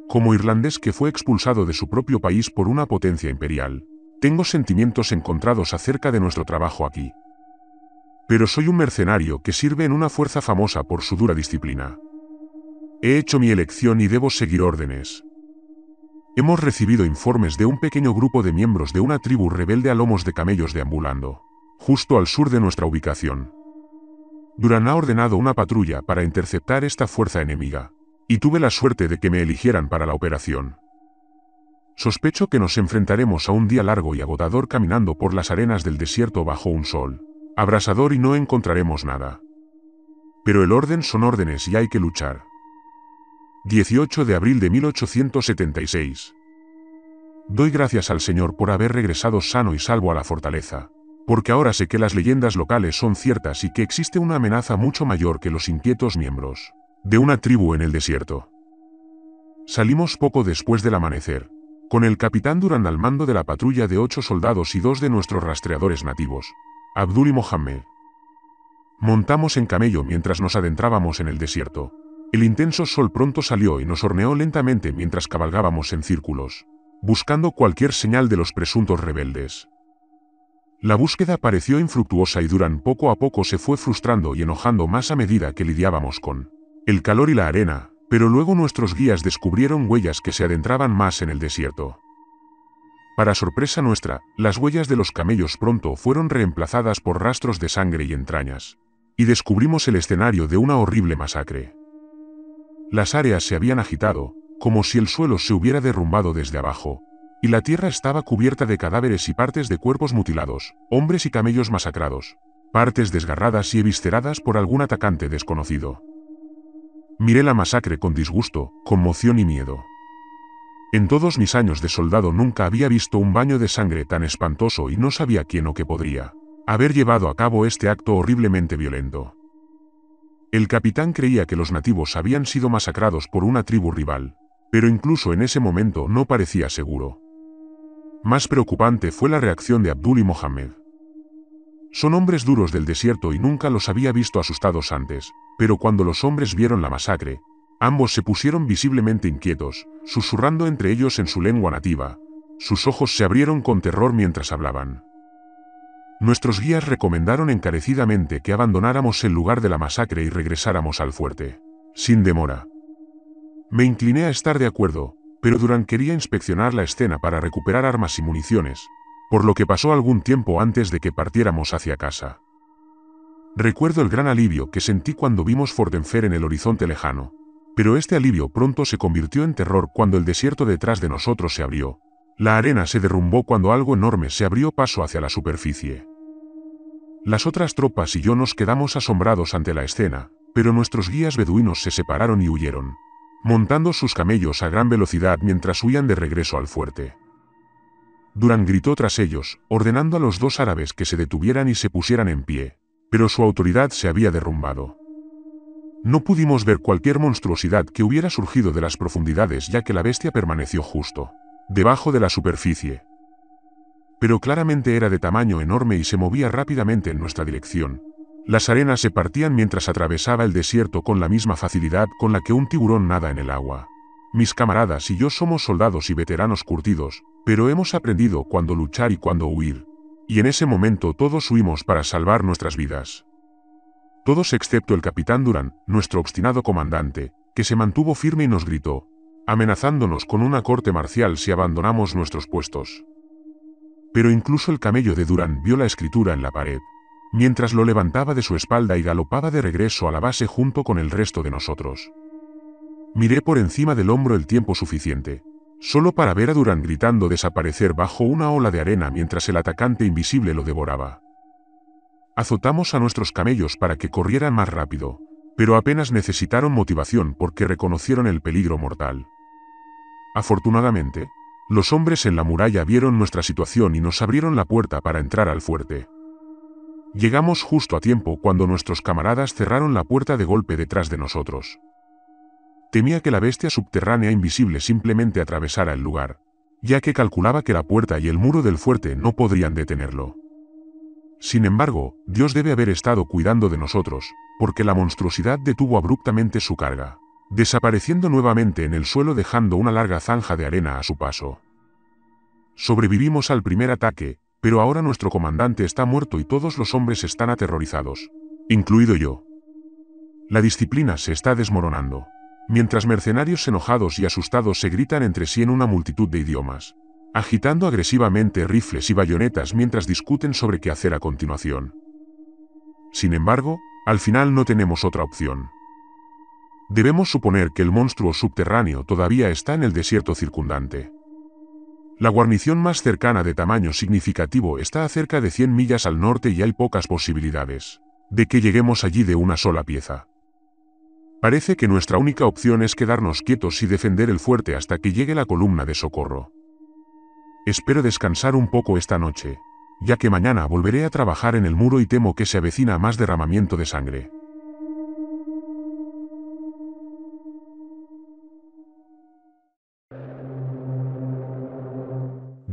Como irlandés que fue expulsado de su propio país por una potencia imperial, tengo sentimientos encontrados acerca de nuestro trabajo aquí. Pero soy un mercenario que sirve en una fuerza famosa por su dura disciplina, He hecho mi elección y debo seguir órdenes. Hemos recibido informes de un pequeño grupo de miembros de una tribu rebelde a lomos de camellos deambulando, justo al sur de nuestra ubicación. Duran ha ordenado una patrulla para interceptar esta fuerza enemiga, y tuve la suerte de que me eligieran para la operación. Sospecho que nos enfrentaremos a un día largo y agotador caminando por las arenas del desierto bajo un sol, abrasador y no encontraremos nada. Pero el orden son órdenes y hay que luchar. 18 de abril de 1876. Doy gracias al Señor por haber regresado sano y salvo a la fortaleza, porque ahora sé que las leyendas locales son ciertas y que existe una amenaza mucho mayor que los inquietos miembros de una tribu en el desierto. Salimos poco después del amanecer, con el capitán Durán al mando de la patrulla de ocho soldados y dos de nuestros rastreadores nativos, Abdul y Mohammed. Montamos en camello mientras nos adentrábamos en el desierto, el intenso sol pronto salió y nos horneó lentamente mientras cabalgábamos en círculos, buscando cualquier señal de los presuntos rebeldes. La búsqueda pareció infructuosa y Duran poco a poco se fue frustrando y enojando más a medida que lidiábamos con el calor y la arena, pero luego nuestros guías descubrieron huellas que se adentraban más en el desierto. Para sorpresa nuestra, las huellas de los camellos pronto fueron reemplazadas por rastros de sangre y entrañas, y descubrimos el escenario de una horrible masacre. Las áreas se habían agitado, como si el suelo se hubiera derrumbado desde abajo, y la tierra estaba cubierta de cadáveres y partes de cuerpos mutilados, hombres y camellos masacrados, partes desgarradas y evisceradas por algún atacante desconocido. Miré la masacre con disgusto, conmoción y miedo. En todos mis años de soldado nunca había visto un baño de sangre tan espantoso y no sabía quién o qué podría haber llevado a cabo este acto horriblemente violento. El capitán creía que los nativos habían sido masacrados por una tribu rival, pero incluso en ese momento no parecía seguro. Más preocupante fue la reacción de Abdul y Mohammed. Son hombres duros del desierto y nunca los había visto asustados antes, pero cuando los hombres vieron la masacre, ambos se pusieron visiblemente inquietos, susurrando entre ellos en su lengua nativa. Sus ojos se abrieron con terror mientras hablaban. Nuestros guías recomendaron encarecidamente que abandonáramos el lugar de la masacre y regresáramos al fuerte. Sin demora. Me incliné a estar de acuerdo, pero Durán quería inspeccionar la escena para recuperar armas y municiones, por lo que pasó algún tiempo antes de que partiéramos hacia casa. Recuerdo el gran alivio que sentí cuando vimos Fordenfer en el horizonte lejano, pero este alivio pronto se convirtió en terror cuando el desierto detrás de nosotros se abrió, la arena se derrumbó cuando algo enorme se abrió paso hacia la superficie. Las otras tropas y yo nos quedamos asombrados ante la escena, pero nuestros guías beduinos se separaron y huyeron, montando sus camellos a gran velocidad mientras huían de regreso al fuerte. Durán gritó tras ellos, ordenando a los dos árabes que se detuvieran y se pusieran en pie, pero su autoridad se había derrumbado. No pudimos ver cualquier monstruosidad que hubiera surgido de las profundidades ya que la bestia permaneció justo debajo de la superficie. Pero claramente era de tamaño enorme y se movía rápidamente en nuestra dirección. Las arenas se partían mientras atravesaba el desierto con la misma facilidad con la que un tiburón nada en el agua. Mis camaradas y yo somos soldados y veteranos curtidos, pero hemos aprendido cuándo luchar y cuándo huir. Y en ese momento todos huimos para salvar nuestras vidas. Todos excepto el capitán Durán, nuestro obstinado comandante, que se mantuvo firme y nos gritó, amenazándonos con una corte marcial si abandonamos nuestros puestos. Pero incluso el camello de Durán vio la escritura en la pared, mientras lo levantaba de su espalda y galopaba de regreso a la base junto con el resto de nosotros. Miré por encima del hombro el tiempo suficiente, solo para ver a Durán gritando desaparecer bajo una ola de arena mientras el atacante invisible lo devoraba. Azotamos a nuestros camellos para que corrieran más rápido, pero apenas necesitaron motivación porque reconocieron el peligro mortal. Afortunadamente, los hombres en la muralla vieron nuestra situación y nos abrieron la puerta para entrar al fuerte. Llegamos justo a tiempo cuando nuestros camaradas cerraron la puerta de golpe detrás de nosotros. Temía que la bestia subterránea invisible simplemente atravesara el lugar, ya que calculaba que la puerta y el muro del fuerte no podrían detenerlo. Sin embargo, Dios debe haber estado cuidando de nosotros, porque la monstruosidad detuvo abruptamente su carga desapareciendo nuevamente en el suelo dejando una larga zanja de arena a su paso. Sobrevivimos al primer ataque, pero ahora nuestro comandante está muerto y todos los hombres están aterrorizados, incluido yo. La disciplina se está desmoronando, mientras mercenarios enojados y asustados se gritan entre sí en una multitud de idiomas, agitando agresivamente rifles y bayonetas mientras discuten sobre qué hacer a continuación. Sin embargo, al final no tenemos otra opción. Debemos suponer que el monstruo subterráneo todavía está en el desierto circundante. La guarnición más cercana de tamaño significativo está a cerca de 100 millas al norte y hay pocas posibilidades de que lleguemos allí de una sola pieza. Parece que nuestra única opción es quedarnos quietos y defender el fuerte hasta que llegue la columna de socorro. Espero descansar un poco esta noche, ya que mañana volveré a trabajar en el muro y temo que se avecina más derramamiento de sangre.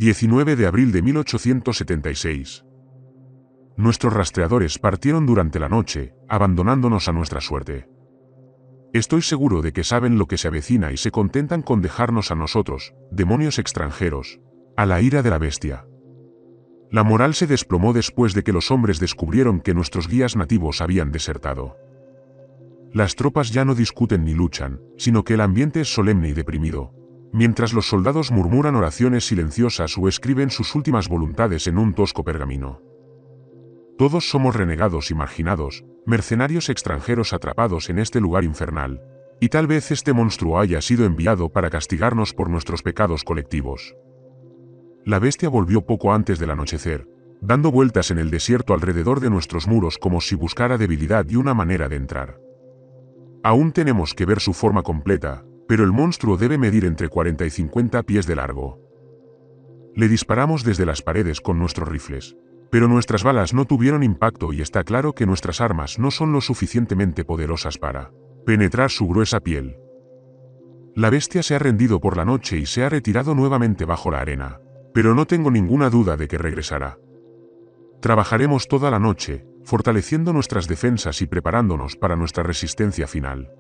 19 de abril de 1876. Nuestros rastreadores partieron durante la noche, abandonándonos a nuestra suerte. Estoy seguro de que saben lo que se avecina y se contentan con dejarnos a nosotros, demonios extranjeros, a la ira de la bestia. La moral se desplomó después de que los hombres descubrieron que nuestros guías nativos habían desertado. Las tropas ya no discuten ni luchan, sino que el ambiente es solemne y deprimido, mientras los soldados murmuran oraciones silenciosas o escriben sus últimas voluntades en un tosco pergamino. Todos somos renegados y marginados, mercenarios extranjeros atrapados en este lugar infernal, y tal vez este monstruo haya sido enviado para castigarnos por nuestros pecados colectivos. La bestia volvió poco antes del anochecer, dando vueltas en el desierto alrededor de nuestros muros como si buscara debilidad y una manera de entrar. Aún tenemos que ver su forma completa, pero el monstruo debe medir entre 40 y 50 pies de largo. Le disparamos desde las paredes con nuestros rifles, pero nuestras balas no tuvieron impacto y está claro que nuestras armas no son lo suficientemente poderosas para penetrar su gruesa piel. La bestia se ha rendido por la noche y se ha retirado nuevamente bajo la arena, pero no tengo ninguna duda de que regresará. Trabajaremos toda la noche, fortaleciendo nuestras defensas y preparándonos para nuestra resistencia final.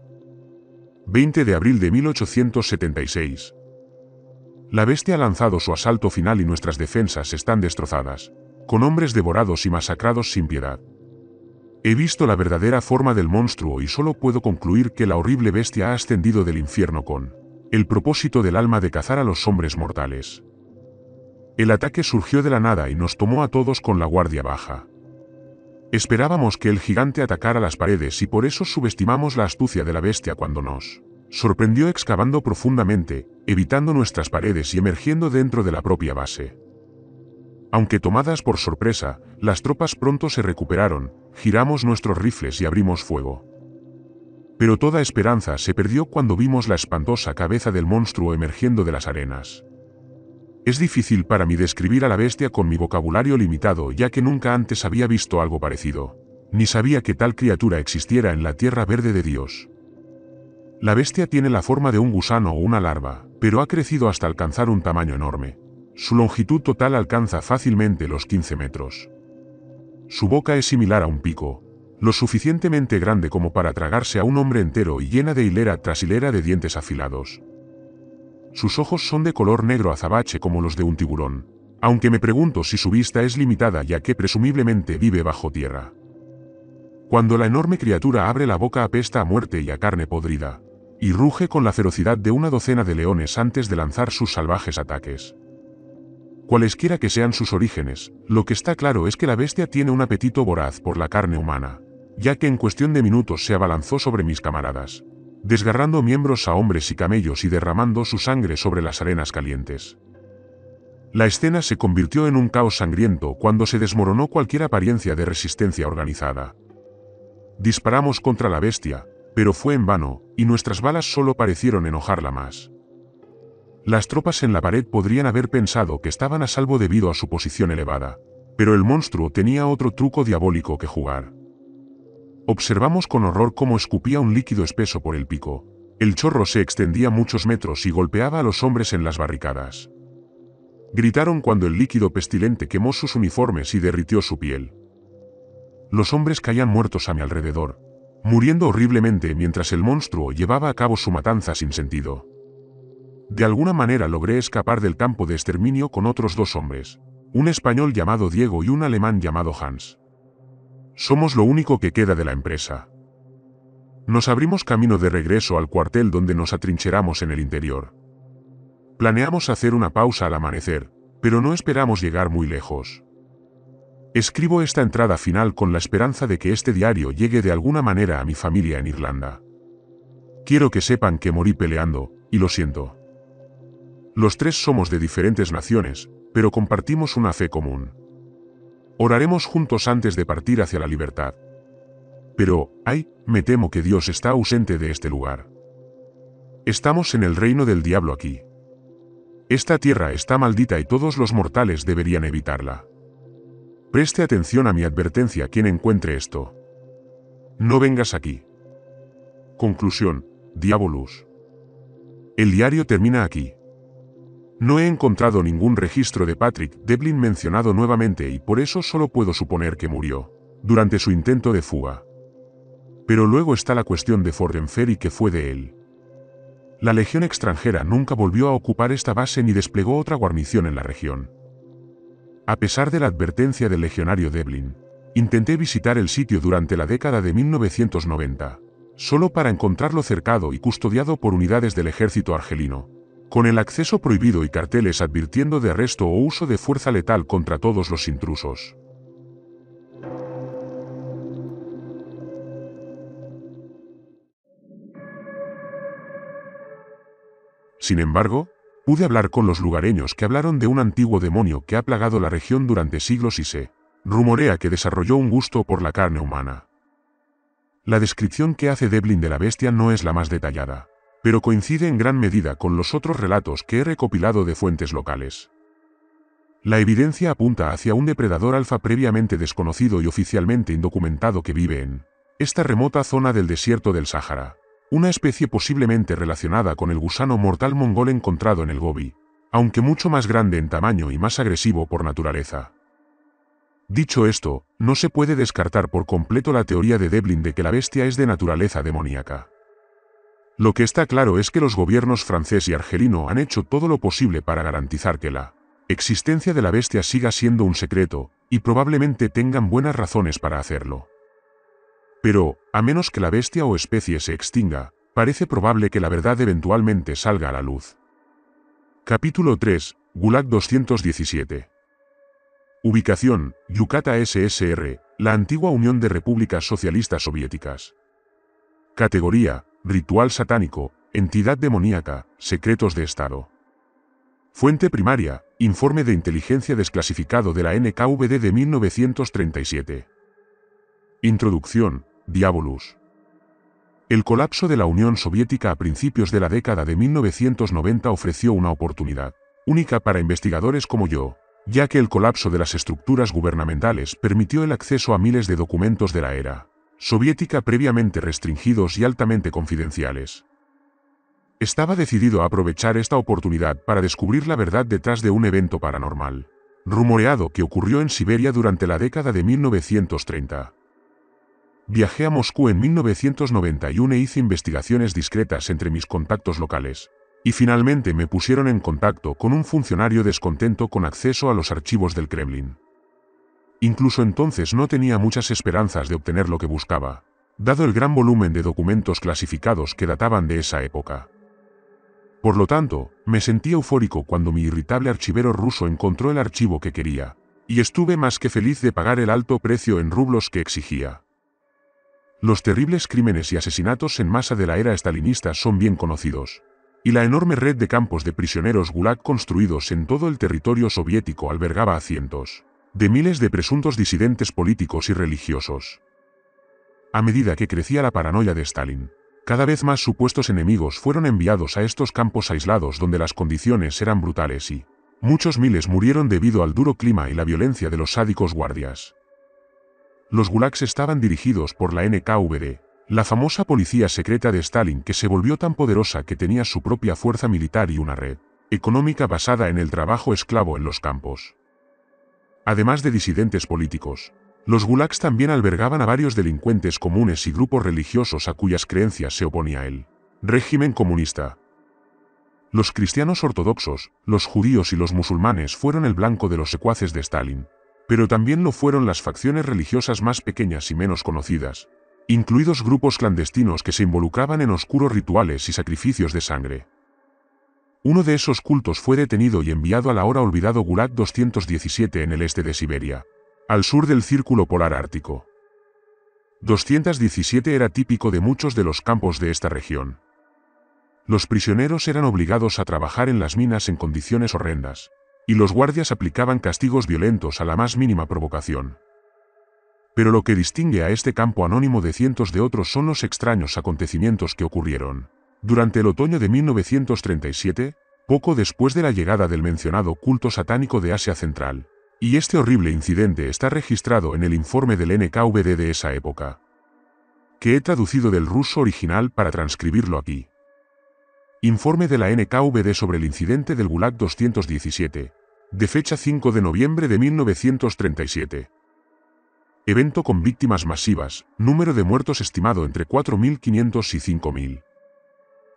20 de abril de 1876. La bestia ha lanzado su asalto final y nuestras defensas están destrozadas, con hombres devorados y masacrados sin piedad. He visto la verdadera forma del monstruo y solo puedo concluir que la horrible bestia ha ascendido del infierno con el propósito del alma de cazar a los hombres mortales. El ataque surgió de la nada y nos tomó a todos con la guardia baja. Esperábamos que el gigante atacara las paredes y por eso subestimamos la astucia de la bestia cuando nos sorprendió excavando profundamente, evitando nuestras paredes y emergiendo dentro de la propia base. Aunque tomadas por sorpresa, las tropas pronto se recuperaron, giramos nuestros rifles y abrimos fuego. Pero toda esperanza se perdió cuando vimos la espantosa cabeza del monstruo emergiendo de las arenas. Es difícil para mí describir a la bestia con mi vocabulario limitado ya que nunca antes había visto algo parecido, ni sabía que tal criatura existiera en la tierra verde de Dios. La bestia tiene la forma de un gusano o una larva, pero ha crecido hasta alcanzar un tamaño enorme. Su longitud total alcanza fácilmente los 15 metros. Su boca es similar a un pico, lo suficientemente grande como para tragarse a un hombre entero y llena de hilera tras hilera de dientes afilados. Sus ojos son de color negro azabache como los de un tiburón, aunque me pregunto si su vista es limitada ya que presumiblemente vive bajo tierra. Cuando la enorme criatura abre la boca apesta a muerte y a carne podrida, y ruge con la ferocidad de una docena de leones antes de lanzar sus salvajes ataques. Cualesquiera que sean sus orígenes, lo que está claro es que la bestia tiene un apetito voraz por la carne humana, ya que en cuestión de minutos se abalanzó sobre mis camaradas, desgarrando miembros a hombres y camellos y derramando su sangre sobre las arenas calientes. La escena se convirtió en un caos sangriento cuando se desmoronó cualquier apariencia de resistencia organizada. Disparamos contra la bestia, pero fue en vano, y nuestras balas solo parecieron enojarla más. Las tropas en la pared podrían haber pensado que estaban a salvo debido a su posición elevada, pero el monstruo tenía otro truco diabólico que jugar. Observamos con horror cómo escupía un líquido espeso por el pico. El chorro se extendía muchos metros y golpeaba a los hombres en las barricadas. Gritaron cuando el líquido pestilente quemó sus uniformes y derritió su piel. Los hombres caían muertos a mi alrededor, muriendo horriblemente mientras el monstruo llevaba a cabo su matanza sin sentido. De alguna manera logré escapar del campo de exterminio con otros dos hombres, un español llamado Diego y un alemán llamado Hans. Somos lo único que queda de la empresa. Nos abrimos camino de regreso al cuartel donde nos atrincheramos en el interior. Planeamos hacer una pausa al amanecer, pero no esperamos llegar muy lejos. Escribo esta entrada final con la esperanza de que este diario llegue de alguna manera a mi familia en Irlanda. Quiero que sepan que morí peleando, y lo siento. Los tres somos de diferentes naciones, pero compartimos una fe común. Oraremos juntos antes de partir hacia la libertad. Pero, ay, me temo que Dios está ausente de este lugar. Estamos en el reino del diablo aquí. Esta tierra está maldita y todos los mortales deberían evitarla. Preste atención a mi advertencia quien encuentre esto. No vengas aquí. Conclusión, Diabolus. El diario termina aquí. No he encontrado ningún registro de Patrick Devlin mencionado nuevamente y por eso solo puedo suponer que murió durante su intento de fuga. Pero luego está la cuestión de y que fue de él. La Legión extranjera nunca volvió a ocupar esta base ni desplegó otra guarnición en la región. A pesar de la advertencia del legionario Devlin, intenté visitar el sitio durante la década de 1990, solo para encontrarlo cercado y custodiado por unidades del ejército argelino, con el acceso prohibido y carteles advirtiendo de arresto o uso de fuerza letal contra todos los intrusos. Sin embargo, pude hablar con los lugareños que hablaron de un antiguo demonio que ha plagado la región durante siglos y se rumorea que desarrolló un gusto por la carne humana. La descripción que hace Deblin de la bestia no es la más detallada pero coincide en gran medida con los otros relatos que he recopilado de fuentes locales. La evidencia apunta hacia un depredador alfa previamente desconocido y oficialmente indocumentado que vive en esta remota zona del desierto del Sáhara, una especie posiblemente relacionada con el gusano mortal mongol encontrado en el Gobi, aunque mucho más grande en tamaño y más agresivo por naturaleza. Dicho esto, no se puede descartar por completo la teoría de Deblin de que la bestia es de naturaleza demoníaca. Lo que está claro es que los gobiernos francés y argelino han hecho todo lo posible para garantizar que la existencia de la bestia siga siendo un secreto, y probablemente tengan buenas razones para hacerlo. Pero, a menos que la bestia o especie se extinga, parece probable que la verdad eventualmente salga a la luz. Capítulo 3, Gulag 217 Ubicación, Yucata SSR, la antigua Unión de Repúblicas Socialistas Soviéticas. Categoría, ritual satánico, entidad demoníaca, secretos de Estado. Fuente primaria, informe de inteligencia desclasificado de la NKVD de 1937. Introducción, Diabolus. El colapso de la Unión Soviética a principios de la década de 1990 ofreció una oportunidad, única para investigadores como yo, ya que el colapso de las estructuras gubernamentales permitió el acceso a miles de documentos de la era soviética previamente restringidos y altamente confidenciales. Estaba decidido a aprovechar esta oportunidad para descubrir la verdad detrás de un evento paranormal, rumoreado que ocurrió en Siberia durante la década de 1930. Viajé a Moscú en 1991 e hice investigaciones discretas entre mis contactos locales, y finalmente me pusieron en contacto con un funcionario descontento con acceso a los archivos del Kremlin. Incluso entonces no tenía muchas esperanzas de obtener lo que buscaba, dado el gran volumen de documentos clasificados que databan de esa época. Por lo tanto, me sentí eufórico cuando mi irritable archivero ruso encontró el archivo que quería, y estuve más que feliz de pagar el alto precio en rublos que exigía. Los terribles crímenes y asesinatos en masa de la era estalinista son bien conocidos, y la enorme red de campos de prisioneros gulag construidos en todo el territorio soviético albergaba a cientos de miles de presuntos disidentes políticos y religiosos. A medida que crecía la paranoia de Stalin, cada vez más supuestos enemigos fueron enviados a estos campos aislados donde las condiciones eran brutales y muchos miles murieron debido al duro clima y la violencia de los sádicos guardias. Los gulags estaban dirigidos por la NKVD, la famosa policía secreta de Stalin que se volvió tan poderosa que tenía su propia fuerza militar y una red económica basada en el trabajo esclavo en los campos. Además de disidentes políticos, los gulags también albergaban a varios delincuentes comunes y grupos religiosos a cuyas creencias se oponía el régimen comunista. Los cristianos ortodoxos, los judíos y los musulmanes fueron el blanco de los secuaces de Stalin, pero también lo fueron las facciones religiosas más pequeñas y menos conocidas, incluidos grupos clandestinos que se involucraban en oscuros rituales y sacrificios de sangre. Uno de esos cultos fue detenido y enviado al ahora olvidado Gulag 217 en el este de Siberia, al sur del Círculo Polar Ártico. 217 era típico de muchos de los campos de esta región. Los prisioneros eran obligados a trabajar en las minas en condiciones horrendas, y los guardias aplicaban castigos violentos a la más mínima provocación. Pero lo que distingue a este campo anónimo de cientos de otros son los extraños acontecimientos que ocurrieron. Durante el otoño de 1937, poco después de la llegada del mencionado culto satánico de Asia Central, y este horrible incidente está registrado en el informe del NKVD de esa época, que he traducido del ruso original para transcribirlo aquí. Informe de la NKVD sobre el incidente del Gulag 217, de fecha 5 de noviembre de 1937. Evento con víctimas masivas, número de muertos estimado entre 4.500 y 5.000.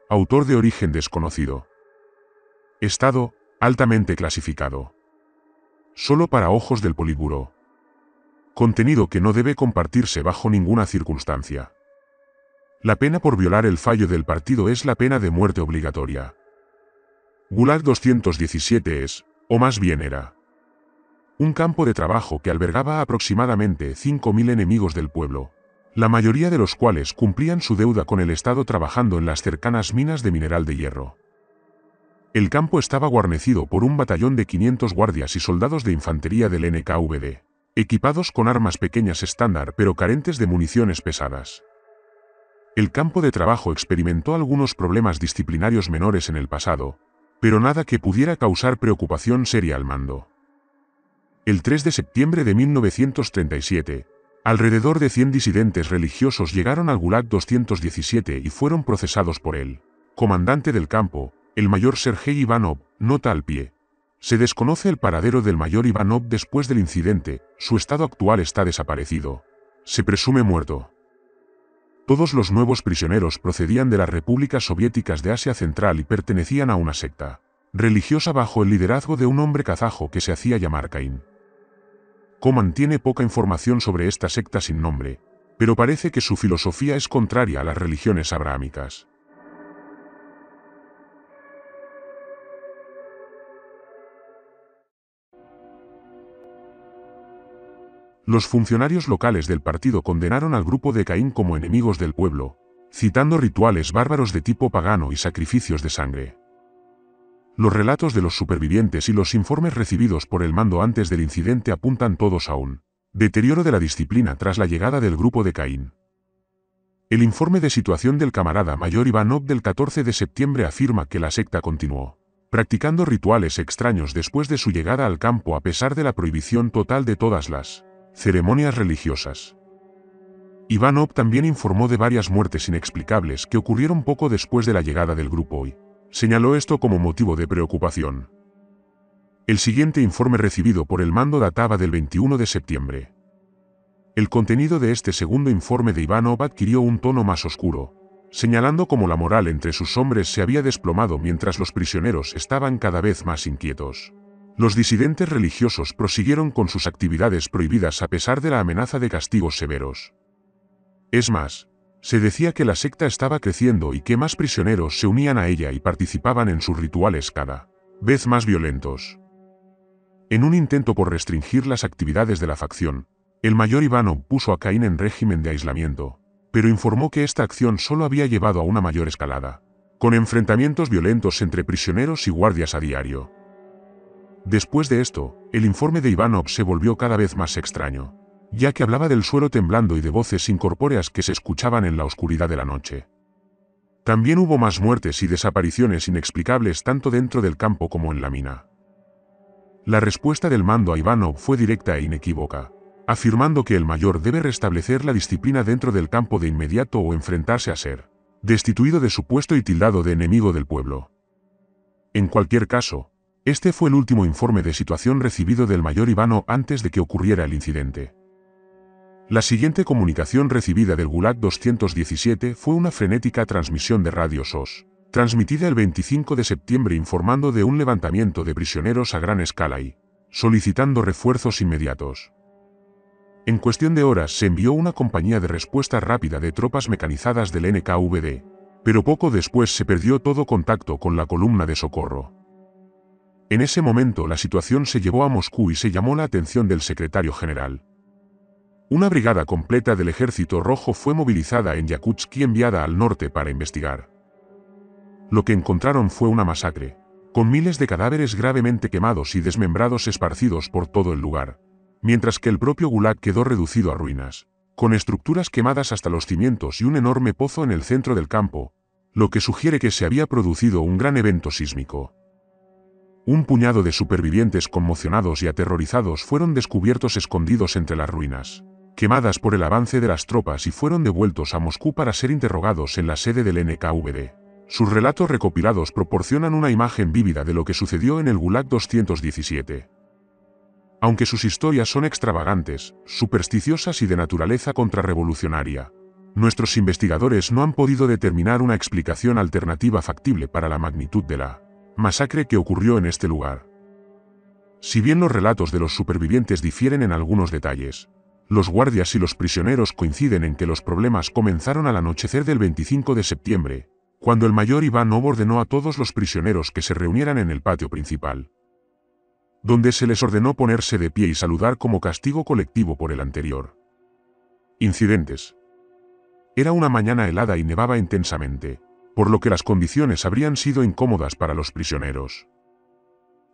Autor de origen desconocido. Estado, altamente clasificado. Solo para ojos del Poliburo. Contenido que no debe compartirse bajo ninguna circunstancia. La pena por violar el fallo del partido es la pena de muerte obligatoria. Gulag 217 es, o más bien era, un campo de trabajo que albergaba aproximadamente 5.000 enemigos del pueblo, la mayoría de los cuales cumplían su deuda con el Estado trabajando en las cercanas minas de mineral de hierro. El campo estaba guarnecido por un batallón de 500 guardias y soldados de infantería del NKVD, equipados con armas pequeñas estándar pero carentes de municiones pesadas. El campo de trabajo experimentó algunos problemas disciplinarios menores en el pasado, pero nada que pudiera causar preocupación seria al mando. El 3 de septiembre de 1937, Alrededor de 100 disidentes religiosos llegaron al Gulag 217 y fueron procesados por él. Comandante del campo, el mayor Sergei Ivanov, nota al pie. Se desconoce el paradero del mayor Ivanov después del incidente, su estado actual está desaparecido. Se presume muerto. Todos los nuevos prisioneros procedían de las repúblicas soviéticas de Asia Central y pertenecían a una secta religiosa bajo el liderazgo de un hombre kazajo que se hacía llamar Caín. Coman tiene poca información sobre esta secta sin nombre, pero parece que su filosofía es contraria a las religiones abrahámicas. Los funcionarios locales del partido condenaron al grupo de Caín como enemigos del pueblo, citando rituales bárbaros de tipo pagano y sacrificios de sangre. Los relatos de los supervivientes y los informes recibidos por el mando antes del incidente apuntan todos a un deterioro de la disciplina tras la llegada del grupo de Caín. El informe de situación del camarada mayor Ivanov del 14 de septiembre afirma que la secta continuó practicando rituales extraños después de su llegada al campo a pesar de la prohibición total de todas las ceremonias religiosas. Ivanov también informó de varias muertes inexplicables que ocurrieron poco después de la llegada del grupo hoy señaló esto como motivo de preocupación. El siguiente informe recibido por el mando databa del 21 de septiembre. El contenido de este segundo informe de Ivanov adquirió un tono más oscuro, señalando cómo la moral entre sus hombres se había desplomado mientras los prisioneros estaban cada vez más inquietos. Los disidentes religiosos prosiguieron con sus actividades prohibidas a pesar de la amenaza de castigos severos. Es más, se decía que la secta estaba creciendo y que más prisioneros se unían a ella y participaban en sus rituales cada vez más violentos. En un intento por restringir las actividades de la facción, el mayor Ivanov puso a Caín en régimen de aislamiento, pero informó que esta acción solo había llevado a una mayor escalada, con enfrentamientos violentos entre prisioneros y guardias a diario. Después de esto, el informe de Ivanov se volvió cada vez más extraño ya que hablaba del suelo temblando y de voces incorpóreas que se escuchaban en la oscuridad de la noche. También hubo más muertes y desapariciones inexplicables tanto dentro del campo como en la mina. La respuesta del mando a Ivanov fue directa e inequívoca, afirmando que el mayor debe restablecer la disciplina dentro del campo de inmediato o enfrentarse a ser destituido de su puesto y tildado de enemigo del pueblo. En cualquier caso, este fue el último informe de situación recibido del mayor Ivano antes de que ocurriera el incidente. La siguiente comunicación recibida del Gulag 217 fue una frenética transmisión de Radio SOS, transmitida el 25 de septiembre informando de un levantamiento de prisioneros a gran escala y solicitando refuerzos inmediatos. En cuestión de horas se envió una compañía de respuesta rápida de tropas mecanizadas del NKVD, pero poco después se perdió todo contacto con la columna de socorro. En ese momento la situación se llevó a Moscú y se llamó la atención del secretario general, una brigada completa del Ejército Rojo fue movilizada en Yakutsk y enviada al norte para investigar. Lo que encontraron fue una masacre, con miles de cadáveres gravemente quemados y desmembrados esparcidos por todo el lugar, mientras que el propio Gulag quedó reducido a ruinas, con estructuras quemadas hasta los cimientos y un enorme pozo en el centro del campo, lo que sugiere que se había producido un gran evento sísmico. Un puñado de supervivientes conmocionados y aterrorizados fueron descubiertos escondidos entre las ruinas quemadas por el avance de las tropas y fueron devueltos a Moscú para ser interrogados en la sede del NKVD. Sus relatos recopilados proporcionan una imagen vívida de lo que sucedió en el Gulag 217. Aunque sus historias son extravagantes, supersticiosas y de naturaleza contrarrevolucionaria, nuestros investigadores no han podido determinar una explicación alternativa factible para la magnitud de la masacre que ocurrió en este lugar. Si bien los relatos de los supervivientes difieren en algunos detalles, los guardias y los prisioneros coinciden en que los problemas comenzaron al anochecer del 25 de septiembre, cuando el mayor Ivanov ordenó a todos los prisioneros que se reunieran en el patio principal, donde se les ordenó ponerse de pie y saludar como castigo colectivo por el anterior. Incidentes. Era una mañana helada y nevaba intensamente, por lo que las condiciones habrían sido incómodas para los prisioneros.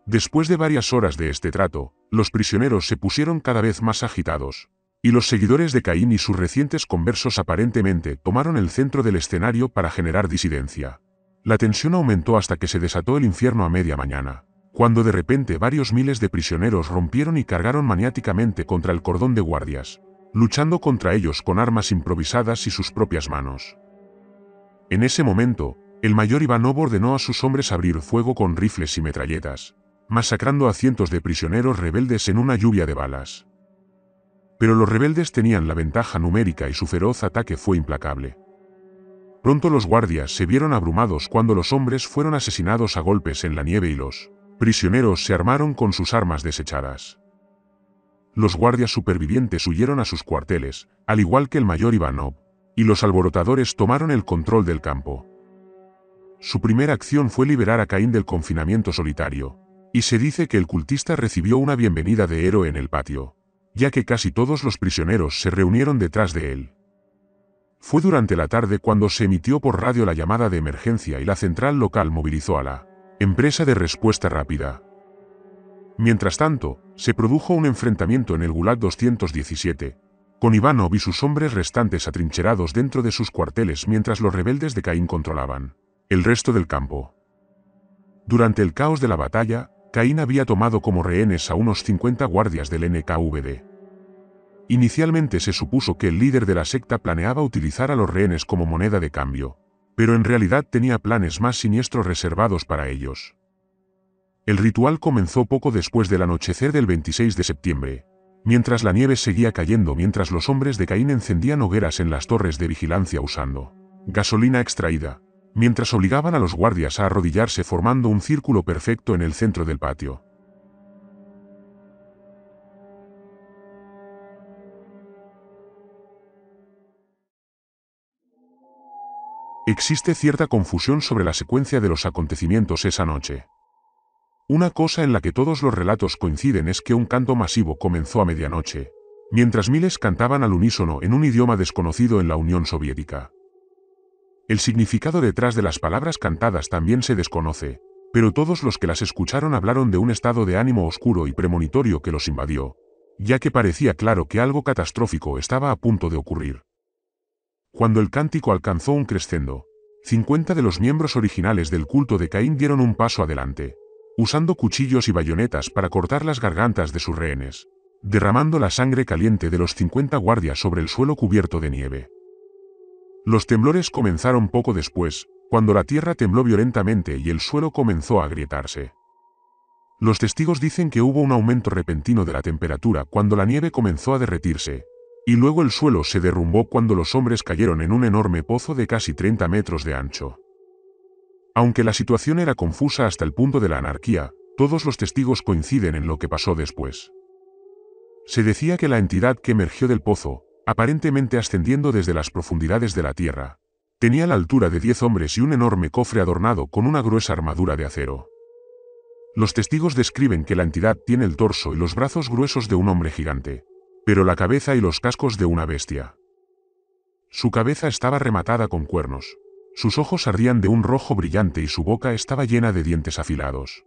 Después de varias horas de este trato, los prisioneros se pusieron cada vez más agitados, y los seguidores de Caín y sus recientes conversos aparentemente tomaron el centro del escenario para generar disidencia. La tensión aumentó hasta que se desató el infierno a media mañana, cuando de repente varios miles de prisioneros rompieron y cargaron maniáticamente contra el cordón de guardias, luchando contra ellos con armas improvisadas y sus propias manos. En ese momento, el mayor Ivanov ordenó a sus hombres abrir fuego con rifles y metralletas, masacrando a cientos de prisioneros rebeldes en una lluvia de balas. Pero los rebeldes tenían la ventaja numérica y su feroz ataque fue implacable. Pronto los guardias se vieron abrumados cuando los hombres fueron asesinados a golpes en la nieve y los prisioneros se armaron con sus armas desechadas. Los guardias supervivientes huyeron a sus cuarteles, al igual que el mayor Ivanov, y los alborotadores tomaron el control del campo. Su primera acción fue liberar a Caín del confinamiento solitario, y se dice que el cultista recibió una bienvenida de héroe en el patio ya que casi todos los prisioneros se reunieron detrás de él. Fue durante la tarde cuando se emitió por radio la llamada de emergencia y la central local movilizó a la empresa de respuesta rápida. Mientras tanto, se produjo un enfrentamiento en el Gulag 217, con Ivanov y sus hombres restantes atrincherados dentro de sus cuarteles mientras los rebeldes de Caín controlaban el resto del campo. Durante el caos de la batalla, Caín había tomado como rehenes a unos 50 guardias del NKVD. Inicialmente se supuso que el líder de la secta planeaba utilizar a los rehenes como moneda de cambio, pero en realidad tenía planes más siniestros reservados para ellos. El ritual comenzó poco después del anochecer del 26 de septiembre, mientras la nieve seguía cayendo mientras los hombres de Caín encendían hogueras en las torres de vigilancia usando gasolina extraída, mientras obligaban a los guardias a arrodillarse formando un círculo perfecto en el centro del patio. Existe cierta confusión sobre la secuencia de los acontecimientos esa noche. Una cosa en la que todos los relatos coinciden es que un canto masivo comenzó a medianoche, mientras miles cantaban al unísono en un idioma desconocido en la Unión Soviética. El significado detrás de las palabras cantadas también se desconoce, pero todos los que las escucharon hablaron de un estado de ánimo oscuro y premonitorio que los invadió, ya que parecía claro que algo catastrófico estaba a punto de ocurrir. Cuando el cántico alcanzó un crescendo, 50 de los miembros originales del culto de Caín dieron un paso adelante, usando cuchillos y bayonetas para cortar las gargantas de sus rehenes, derramando la sangre caliente de los 50 guardias sobre el suelo cubierto de nieve. Los temblores comenzaron poco después, cuando la tierra tembló violentamente y el suelo comenzó a agrietarse. Los testigos dicen que hubo un aumento repentino de la temperatura cuando la nieve comenzó a derretirse, y luego el suelo se derrumbó cuando los hombres cayeron en un enorme pozo de casi 30 metros de ancho. Aunque la situación era confusa hasta el punto de la anarquía, todos los testigos coinciden en lo que pasó después. Se decía que la entidad que emergió del pozo, aparentemente ascendiendo desde las profundidades de la tierra. Tenía la altura de diez hombres y un enorme cofre adornado con una gruesa armadura de acero. Los testigos describen que la entidad tiene el torso y los brazos gruesos de un hombre gigante, pero la cabeza y los cascos de una bestia. Su cabeza estaba rematada con cuernos, sus ojos ardían de un rojo brillante y su boca estaba llena de dientes afilados.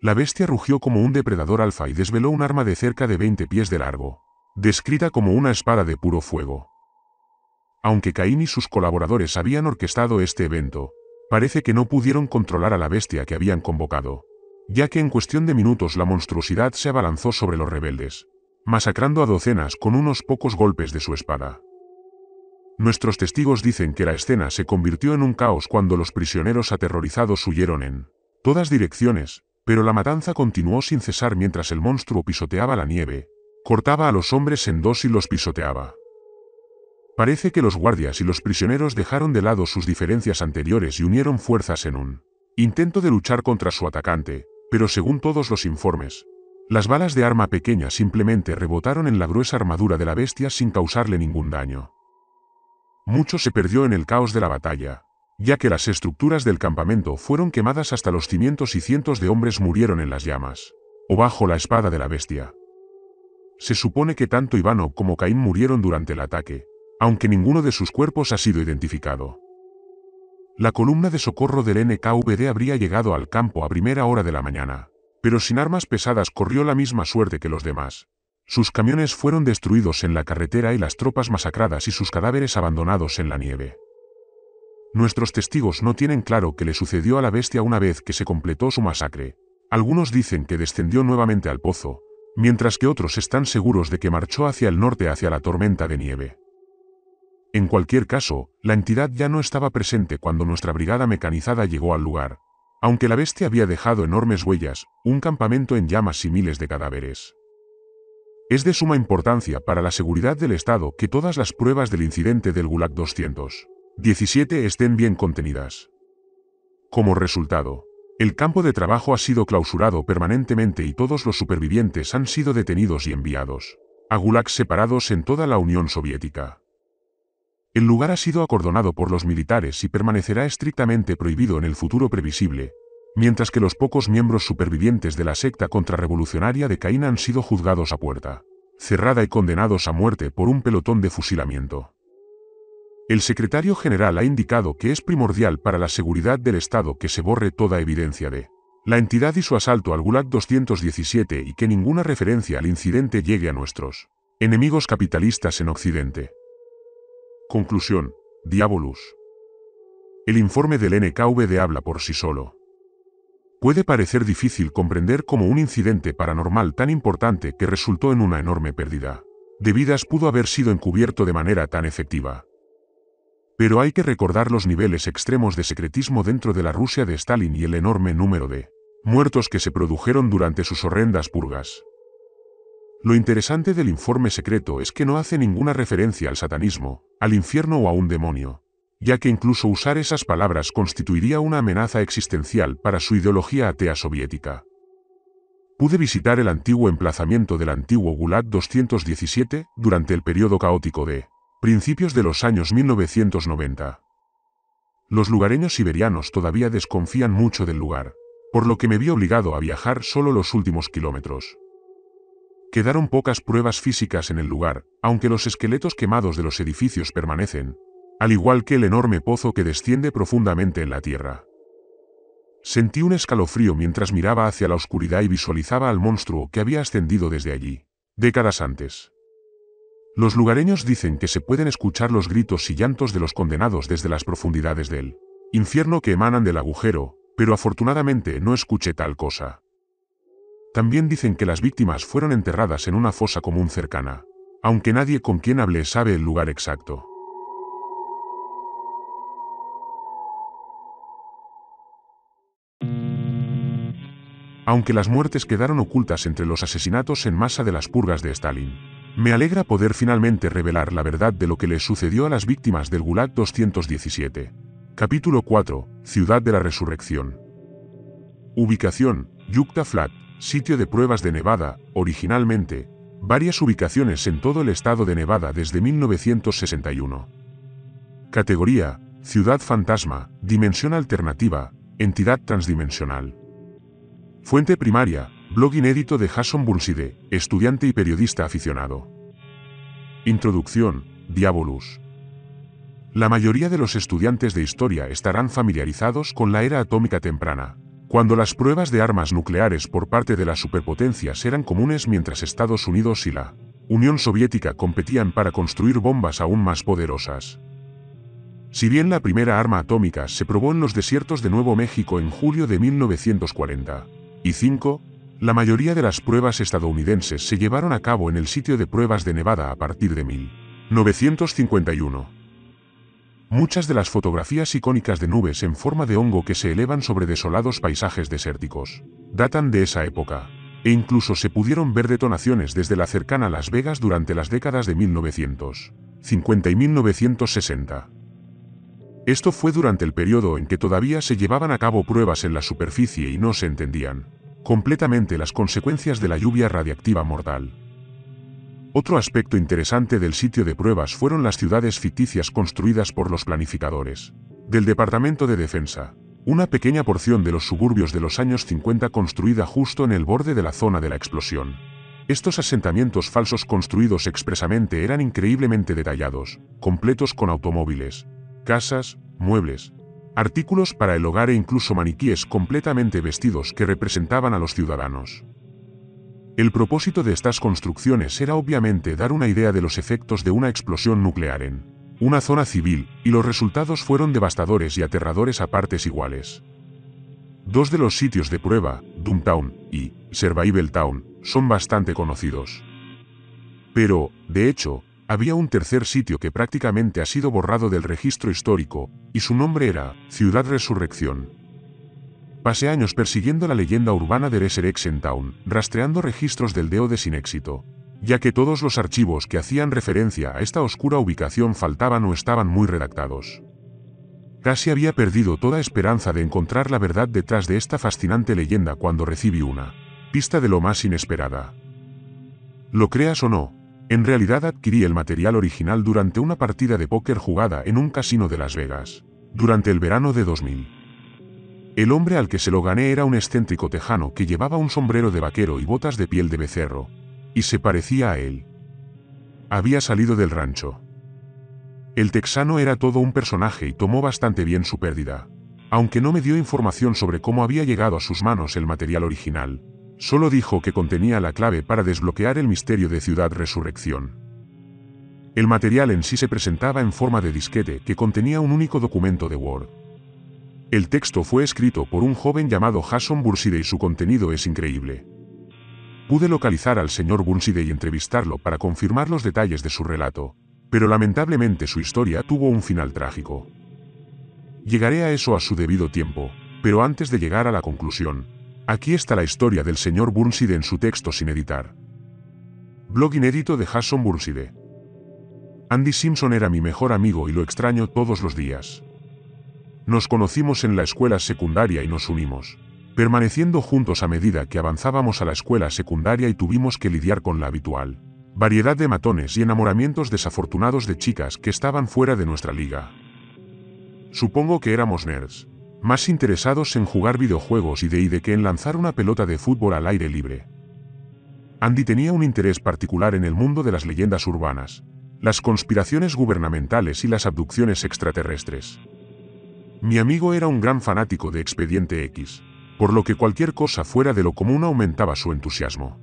La bestia rugió como un depredador alfa y desveló un arma de cerca de 20 pies de largo, descrita como una espada de puro fuego. Aunque Caín y sus colaboradores habían orquestado este evento, parece que no pudieron controlar a la bestia que habían convocado, ya que en cuestión de minutos la monstruosidad se abalanzó sobre los rebeldes, masacrando a docenas con unos pocos golpes de su espada. Nuestros testigos dicen que la escena se convirtió en un caos cuando los prisioneros aterrorizados huyeron en todas direcciones, pero la matanza continuó sin cesar mientras el monstruo pisoteaba la nieve, Cortaba a los hombres en dos y los pisoteaba. Parece que los guardias y los prisioneros dejaron de lado sus diferencias anteriores y unieron fuerzas en un intento de luchar contra su atacante, pero según todos los informes, las balas de arma pequeña simplemente rebotaron en la gruesa armadura de la bestia sin causarle ningún daño. Mucho se perdió en el caos de la batalla, ya que las estructuras del campamento fueron quemadas hasta los cimientos y cientos de hombres murieron en las llamas, o bajo la espada de la bestia. Se supone que tanto Ivano como Caín murieron durante el ataque, aunque ninguno de sus cuerpos ha sido identificado. La columna de socorro del NKVD habría llegado al campo a primera hora de la mañana, pero sin armas pesadas corrió la misma suerte que los demás. Sus camiones fueron destruidos en la carretera y las tropas masacradas y sus cadáveres abandonados en la nieve. Nuestros testigos no tienen claro qué le sucedió a la bestia una vez que se completó su masacre. Algunos dicen que descendió nuevamente al pozo, mientras que otros están seguros de que marchó hacia el norte hacia la tormenta de nieve. En cualquier caso, la entidad ya no estaba presente cuando nuestra brigada mecanizada llegó al lugar, aunque la bestia había dejado enormes huellas, un campamento en llamas y miles de cadáveres. Es de suma importancia para la seguridad del Estado que todas las pruebas del incidente del Gulag 217 estén bien contenidas. Como resultado, el campo de trabajo ha sido clausurado permanentemente y todos los supervivientes han sido detenidos y enviados a gulags separados en toda la Unión Soviética. El lugar ha sido acordonado por los militares y permanecerá estrictamente prohibido en el futuro previsible, mientras que los pocos miembros supervivientes de la secta contrarrevolucionaria de Caín han sido juzgados a puerta cerrada y condenados a muerte por un pelotón de fusilamiento. El secretario general ha indicado que es primordial para la seguridad del Estado que se borre toda evidencia de la entidad y su asalto al Gulag 217 y que ninguna referencia al incidente llegue a nuestros enemigos capitalistas en Occidente. Conclusión. Diabolus. El informe del NKVD habla por sí solo. Puede parecer difícil comprender cómo un incidente paranormal tan importante que resultó en una enorme pérdida de vidas pudo haber sido encubierto de manera tan efectiva. Pero hay que recordar los niveles extremos de secretismo dentro de la Rusia de Stalin y el enorme número de muertos que se produjeron durante sus horrendas purgas. Lo interesante del informe secreto es que no hace ninguna referencia al satanismo, al infierno o a un demonio, ya que incluso usar esas palabras constituiría una amenaza existencial para su ideología atea soviética. Pude visitar el antiguo emplazamiento del antiguo Gulag 217 durante el periodo caótico de Principios de los años 1990. Los lugareños siberianos todavía desconfían mucho del lugar, por lo que me vi obligado a viajar solo los últimos kilómetros. Quedaron pocas pruebas físicas en el lugar, aunque los esqueletos quemados de los edificios permanecen, al igual que el enorme pozo que desciende profundamente en la tierra. Sentí un escalofrío mientras miraba hacia la oscuridad y visualizaba al monstruo que había ascendido desde allí, décadas antes. Los lugareños dicen que se pueden escuchar los gritos y llantos de los condenados desde las profundidades del infierno que emanan del agujero, pero afortunadamente no escuché tal cosa. También dicen que las víctimas fueron enterradas en una fosa común cercana, aunque nadie con quien hable sabe el lugar exacto. Aunque las muertes quedaron ocultas entre los asesinatos en masa de las purgas de Stalin, me alegra poder finalmente revelar la verdad de lo que les sucedió a las víctimas del Gulag 217. Capítulo 4. Ciudad de la Resurrección. Ubicación. Yucta Flat, sitio de pruebas de Nevada, originalmente. Varias ubicaciones en todo el estado de Nevada desde 1961. Categoría. Ciudad fantasma, dimensión alternativa, entidad transdimensional. Fuente primaria, Blog inédito de Jason Bulside, estudiante y periodista aficionado. Introducción, Diabolus. La mayoría de los estudiantes de historia estarán familiarizados con la era atómica temprana, cuando las pruebas de armas nucleares por parte de las superpotencias eran comunes mientras Estados Unidos y la Unión Soviética competían para construir bombas aún más poderosas. Si bien la primera arma atómica se probó en los desiertos de Nuevo México en julio de 1940, y 5, la mayoría de las pruebas estadounidenses se llevaron a cabo en el sitio de pruebas de Nevada a partir de 1951. Muchas de las fotografías icónicas de nubes en forma de hongo que se elevan sobre desolados paisajes desérticos datan de esa época, e incluso se pudieron ver detonaciones desde la cercana Las Vegas durante las décadas de 1950 y 1960. Esto fue durante el periodo en que todavía se llevaban a cabo pruebas en la superficie y no se entendían completamente las consecuencias de la lluvia radiactiva mortal. Otro aspecto interesante del sitio de pruebas fueron las ciudades ficticias construidas por los planificadores. Del Departamento de Defensa, una pequeña porción de los suburbios de los años 50 construida justo en el borde de la zona de la explosión. Estos asentamientos falsos construidos expresamente eran increíblemente detallados, completos con automóviles, casas, muebles, artículos para el hogar e incluso maniquíes completamente vestidos que representaban a los ciudadanos. El propósito de estas construcciones era obviamente dar una idea de los efectos de una explosión nuclear en una zona civil, y los resultados fueron devastadores y aterradores a partes iguales. Dos de los sitios de prueba, Doomtown y Survival Town, son bastante conocidos. Pero, de hecho, había un tercer sitio que prácticamente ha sido borrado del registro histórico, y su nombre era Ciudad Resurrección. Pasé años persiguiendo la leyenda urbana de Town, rastreando registros del DOD sin éxito, ya que todos los archivos que hacían referencia a esta oscura ubicación faltaban o estaban muy redactados. Casi había perdido toda esperanza de encontrar la verdad detrás de esta fascinante leyenda cuando recibí una pista de lo más inesperada. Lo creas o no, en realidad adquirí el material original durante una partida de póker jugada en un casino de Las Vegas, durante el verano de 2000. El hombre al que se lo gané era un excéntrico tejano que llevaba un sombrero de vaquero y botas de piel de becerro, y se parecía a él. Había salido del rancho. El texano era todo un personaje y tomó bastante bien su pérdida, aunque no me dio información sobre cómo había llegado a sus manos el material original, solo dijo que contenía la clave para desbloquear el misterio de Ciudad Resurrección. El material en sí se presentaba en forma de disquete que contenía un único documento de Word. El texto fue escrito por un joven llamado Jason Burside y su contenido es increíble. Pude localizar al señor Burside y entrevistarlo para confirmar los detalles de su relato, pero lamentablemente su historia tuvo un final trágico. Llegaré a eso a su debido tiempo, pero antes de llegar a la conclusión, Aquí está la historia del señor Burnside en su texto sin editar. Blog inédito de Hasson Burnside. Andy Simpson era mi mejor amigo y lo extraño todos los días. Nos conocimos en la escuela secundaria y nos unimos, permaneciendo juntos a medida que avanzábamos a la escuela secundaria y tuvimos que lidiar con la habitual variedad de matones y enamoramientos desafortunados de chicas que estaban fuera de nuestra liga. Supongo que éramos nerds más interesados en jugar videojuegos y de, que en lanzar una pelota de fútbol al aire libre. Andy tenía un interés particular en el mundo de las leyendas urbanas, las conspiraciones gubernamentales y las abducciones extraterrestres. Mi amigo era un gran fanático de Expediente X, por lo que cualquier cosa fuera de lo común aumentaba su entusiasmo.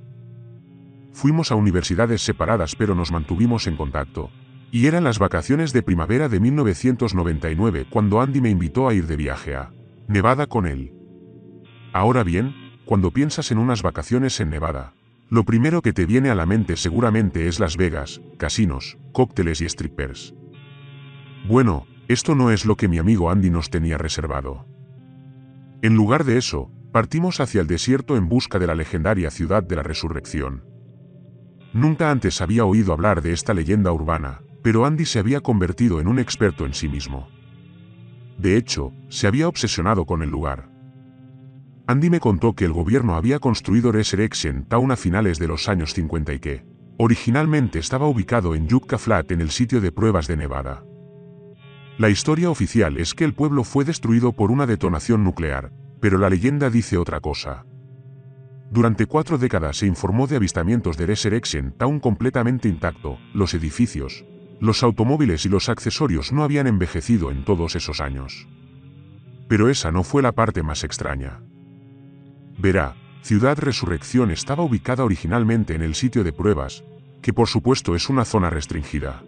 Fuimos a universidades separadas pero nos mantuvimos en contacto, y eran las vacaciones de primavera de 1999 cuando Andy me invitó a ir de viaje a Nevada con él. Ahora bien, cuando piensas en unas vacaciones en Nevada, lo primero que te viene a la mente seguramente es Las Vegas, casinos, cócteles y strippers. Bueno, esto no es lo que mi amigo Andy nos tenía reservado. En lugar de eso, partimos hacia el desierto en busca de la legendaria ciudad de la resurrección. Nunca antes había oído hablar de esta leyenda urbana, pero Andy se había convertido en un experto en sí mismo. De hecho, se había obsesionado con el lugar. Andy me contó que el gobierno había construido Resurrection Town a finales de los años 50 y que, originalmente estaba ubicado en Yucca Flat en el sitio de pruebas de Nevada. La historia oficial es que el pueblo fue destruido por una detonación nuclear, pero la leyenda dice otra cosa. Durante cuatro décadas se informó de avistamientos de Resurrection Town completamente intacto, los edificios, los automóviles y los accesorios no habían envejecido en todos esos años. Pero esa no fue la parte más extraña. Verá, Ciudad Resurrección estaba ubicada originalmente en el sitio de pruebas, que por supuesto es una zona restringida.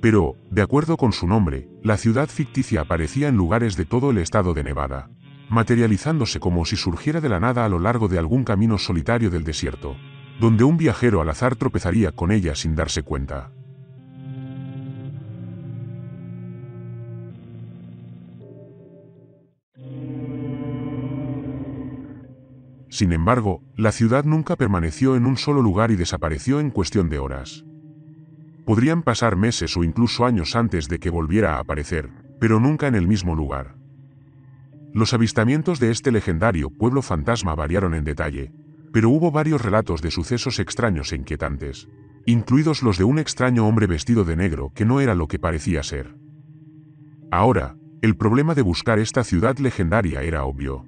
Pero, de acuerdo con su nombre, la ciudad ficticia aparecía en lugares de todo el estado de Nevada, materializándose como si surgiera de la nada a lo largo de algún camino solitario del desierto, donde un viajero al azar tropezaría con ella sin darse cuenta. Sin embargo, la ciudad nunca permaneció en un solo lugar y desapareció en cuestión de horas. Podrían pasar meses o incluso años antes de que volviera a aparecer, pero nunca en el mismo lugar. Los avistamientos de este legendario pueblo fantasma variaron en detalle, pero hubo varios relatos de sucesos extraños e inquietantes, incluidos los de un extraño hombre vestido de negro que no era lo que parecía ser. Ahora, el problema de buscar esta ciudad legendaria era obvio.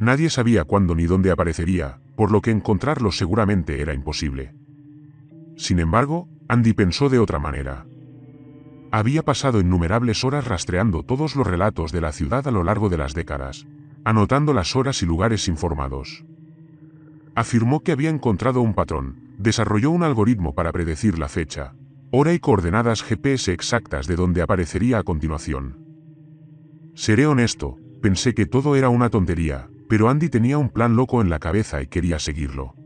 Nadie sabía cuándo ni dónde aparecería, por lo que encontrarlo seguramente era imposible. Sin embargo, Andy pensó de otra manera. Había pasado innumerables horas rastreando todos los relatos de la ciudad a lo largo de las décadas, anotando las horas y lugares informados. Afirmó que había encontrado un patrón, desarrolló un algoritmo para predecir la fecha, hora y coordenadas GPS exactas de donde aparecería a continuación. Seré honesto, pensé que todo era una tontería, pero Andy tenía un plan loco en la cabeza y quería seguirlo.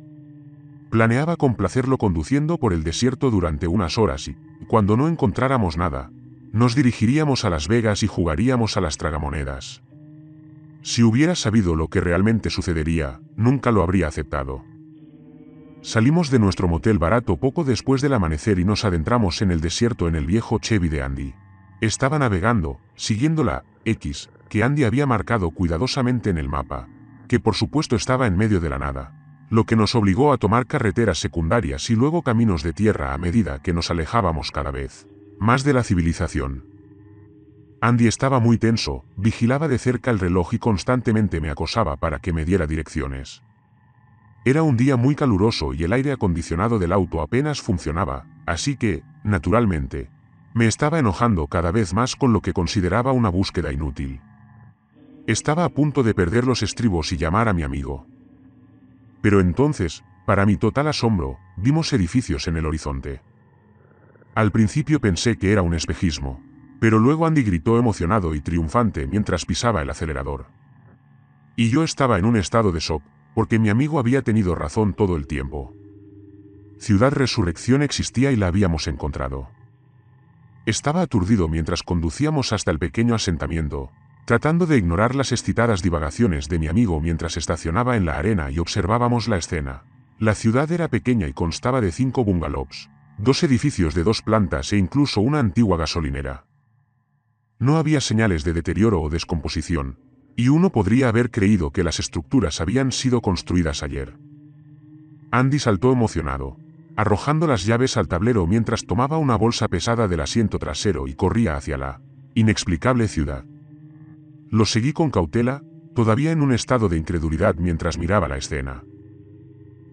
Planeaba complacerlo conduciendo por el desierto durante unas horas y, cuando no encontráramos nada, nos dirigiríamos a Las Vegas y jugaríamos a las tragamonedas. Si hubiera sabido lo que realmente sucedería, nunca lo habría aceptado. Salimos de nuestro motel barato poco después del amanecer y nos adentramos en el desierto en el viejo Chevy de Andy. Estaba navegando, siguiendo la X que Andy había marcado cuidadosamente en el mapa, que por supuesto estaba en medio de la nada, lo que nos obligó a tomar carreteras secundarias y luego caminos de tierra a medida que nos alejábamos cada vez más de la civilización. Andy estaba muy tenso, vigilaba de cerca el reloj y constantemente me acosaba para que me diera direcciones. Era un día muy caluroso y el aire acondicionado del auto apenas funcionaba, así que, naturalmente, me estaba enojando cada vez más con lo que consideraba una búsqueda inútil. Estaba a punto de perder los estribos y llamar a mi amigo. Pero entonces, para mi total asombro, vimos edificios en el horizonte. Al principio pensé que era un espejismo, pero luego Andy gritó emocionado y triunfante mientras pisaba el acelerador. Y yo estaba en un estado de shock, porque mi amigo había tenido razón todo el tiempo. Ciudad Resurrección existía y la habíamos encontrado. Estaba aturdido mientras conducíamos hasta el pequeño asentamiento, tratando de ignorar las excitadas divagaciones de mi amigo mientras estacionaba en la arena y observábamos la escena. La ciudad era pequeña y constaba de cinco bungalows, dos edificios de dos plantas e incluso una antigua gasolinera. No había señales de deterioro o descomposición, y uno podría haber creído que las estructuras habían sido construidas ayer. Andy saltó emocionado, arrojando las llaves al tablero mientras tomaba una bolsa pesada del asiento trasero y corría hacia la inexplicable ciudad. Lo seguí con cautela, todavía en un estado de incredulidad mientras miraba la escena.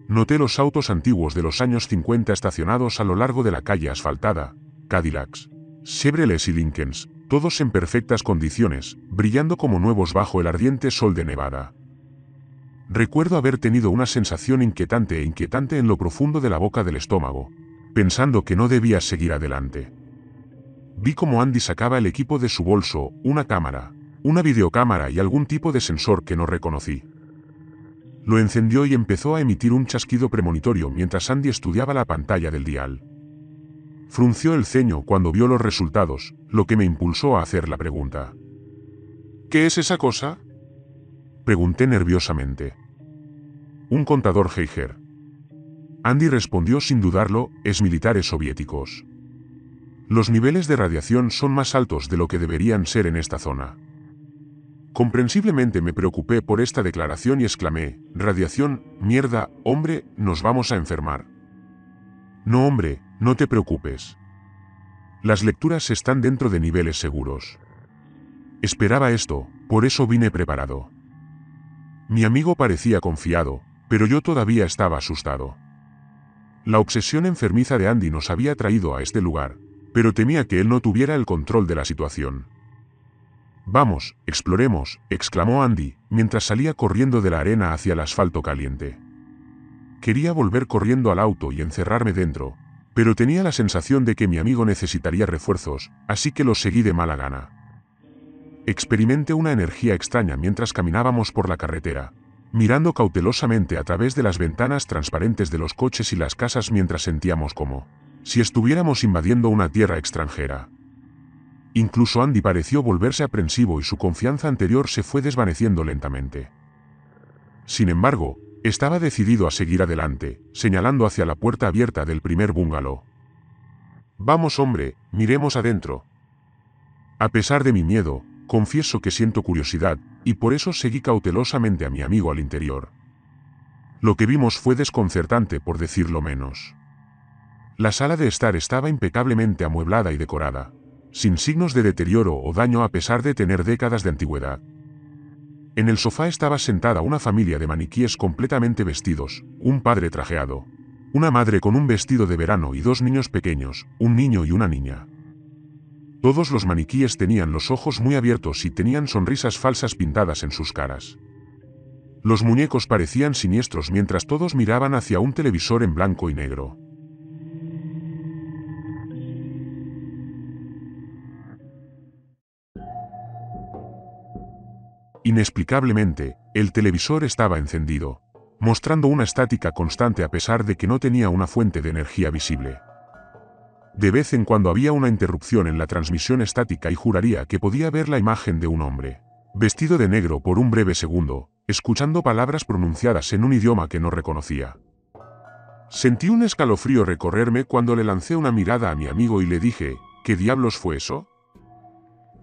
Noté los autos antiguos de los años 50 estacionados a lo largo de la calle asfaltada, Cadillacs, Chevrolets y Lincolns, todos en perfectas condiciones, brillando como nuevos bajo el ardiente sol de Nevada. Recuerdo haber tenido una sensación inquietante e inquietante en lo profundo de la boca del estómago, pensando que no debía seguir adelante. Vi como Andy sacaba el equipo de su bolso, una cámara, una videocámara y algún tipo de sensor que no reconocí. Lo encendió y empezó a emitir un chasquido premonitorio mientras Andy estudiaba la pantalla del dial. Frunció el ceño cuando vio los resultados, lo que me impulsó a hacer la pregunta. ¿Qué es esa cosa? Pregunté nerviosamente. Un contador Heijer. Andy respondió sin dudarlo, es militares soviéticos. Los niveles de radiación son más altos de lo que deberían ser en esta zona. Comprensiblemente me preocupé por esta declaración y exclamé, radiación, mierda, hombre, nos vamos a enfermar. No hombre, no te preocupes. Las lecturas están dentro de niveles seguros. Esperaba esto, por eso vine preparado. Mi amigo parecía confiado, pero yo todavía estaba asustado. La obsesión enfermiza de Andy nos había traído a este lugar, pero temía que él no tuviera el control de la situación. Vamos, exploremos, exclamó Andy, mientras salía corriendo de la arena hacia el asfalto caliente. Quería volver corriendo al auto y encerrarme dentro, pero tenía la sensación de que mi amigo necesitaría refuerzos, así que lo seguí de mala gana. Experimenté una energía extraña mientras caminábamos por la carretera, mirando cautelosamente a través de las ventanas transparentes de los coches y las casas mientras sentíamos como si estuviéramos invadiendo una tierra extranjera. Incluso Andy pareció volverse aprensivo y su confianza anterior se fue desvaneciendo lentamente. Sin embargo, estaba decidido a seguir adelante, señalando hacia la puerta abierta del primer bungalow. Vamos hombre, miremos adentro. A pesar de mi miedo, confieso que siento curiosidad, y por eso seguí cautelosamente a mi amigo al interior. Lo que vimos fue desconcertante, por decirlo menos. La sala de estar estaba impecablemente amueblada y decorada sin signos de deterioro o daño a pesar de tener décadas de antigüedad. En el sofá estaba sentada una familia de maniquíes completamente vestidos, un padre trajeado, una madre con un vestido de verano y dos niños pequeños, un niño y una niña. Todos los maniquíes tenían los ojos muy abiertos y tenían sonrisas falsas pintadas en sus caras. Los muñecos parecían siniestros mientras todos miraban hacia un televisor en blanco y negro. Inexplicablemente, el televisor estaba encendido, mostrando una estática constante a pesar de que no tenía una fuente de energía visible. De vez en cuando había una interrupción en la transmisión estática y juraría que podía ver la imagen de un hombre, vestido de negro por un breve segundo, escuchando palabras pronunciadas en un idioma que no reconocía. Sentí un escalofrío recorrerme cuando le lancé una mirada a mi amigo y le dije, ¿qué diablos fue eso?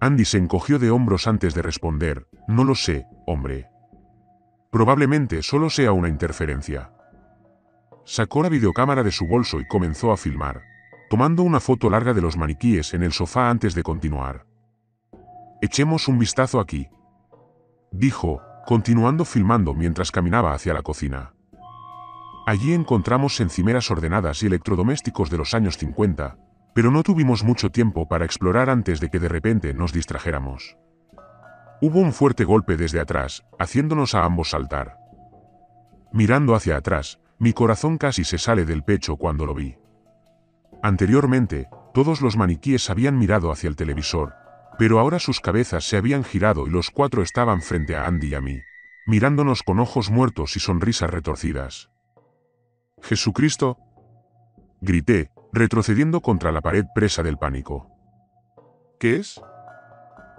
Andy se encogió de hombros antes de responder, no lo sé, hombre. Probablemente solo sea una interferencia. Sacó la videocámara de su bolso y comenzó a filmar, tomando una foto larga de los maniquíes en el sofá antes de continuar. Echemos un vistazo aquí. Dijo, continuando filmando mientras caminaba hacia la cocina. Allí encontramos encimeras ordenadas y electrodomésticos de los años 50, pero no tuvimos mucho tiempo para explorar antes de que de repente nos distrajéramos. Hubo un fuerte golpe desde atrás, haciéndonos a ambos saltar. Mirando hacia atrás, mi corazón casi se sale del pecho cuando lo vi. Anteriormente, todos los maniquíes habían mirado hacia el televisor, pero ahora sus cabezas se habían girado y los cuatro estaban frente a Andy y a mí, mirándonos con ojos muertos y sonrisas retorcidas. Jesucristo. Grité, retrocediendo contra la pared presa del pánico. ¿Qué es?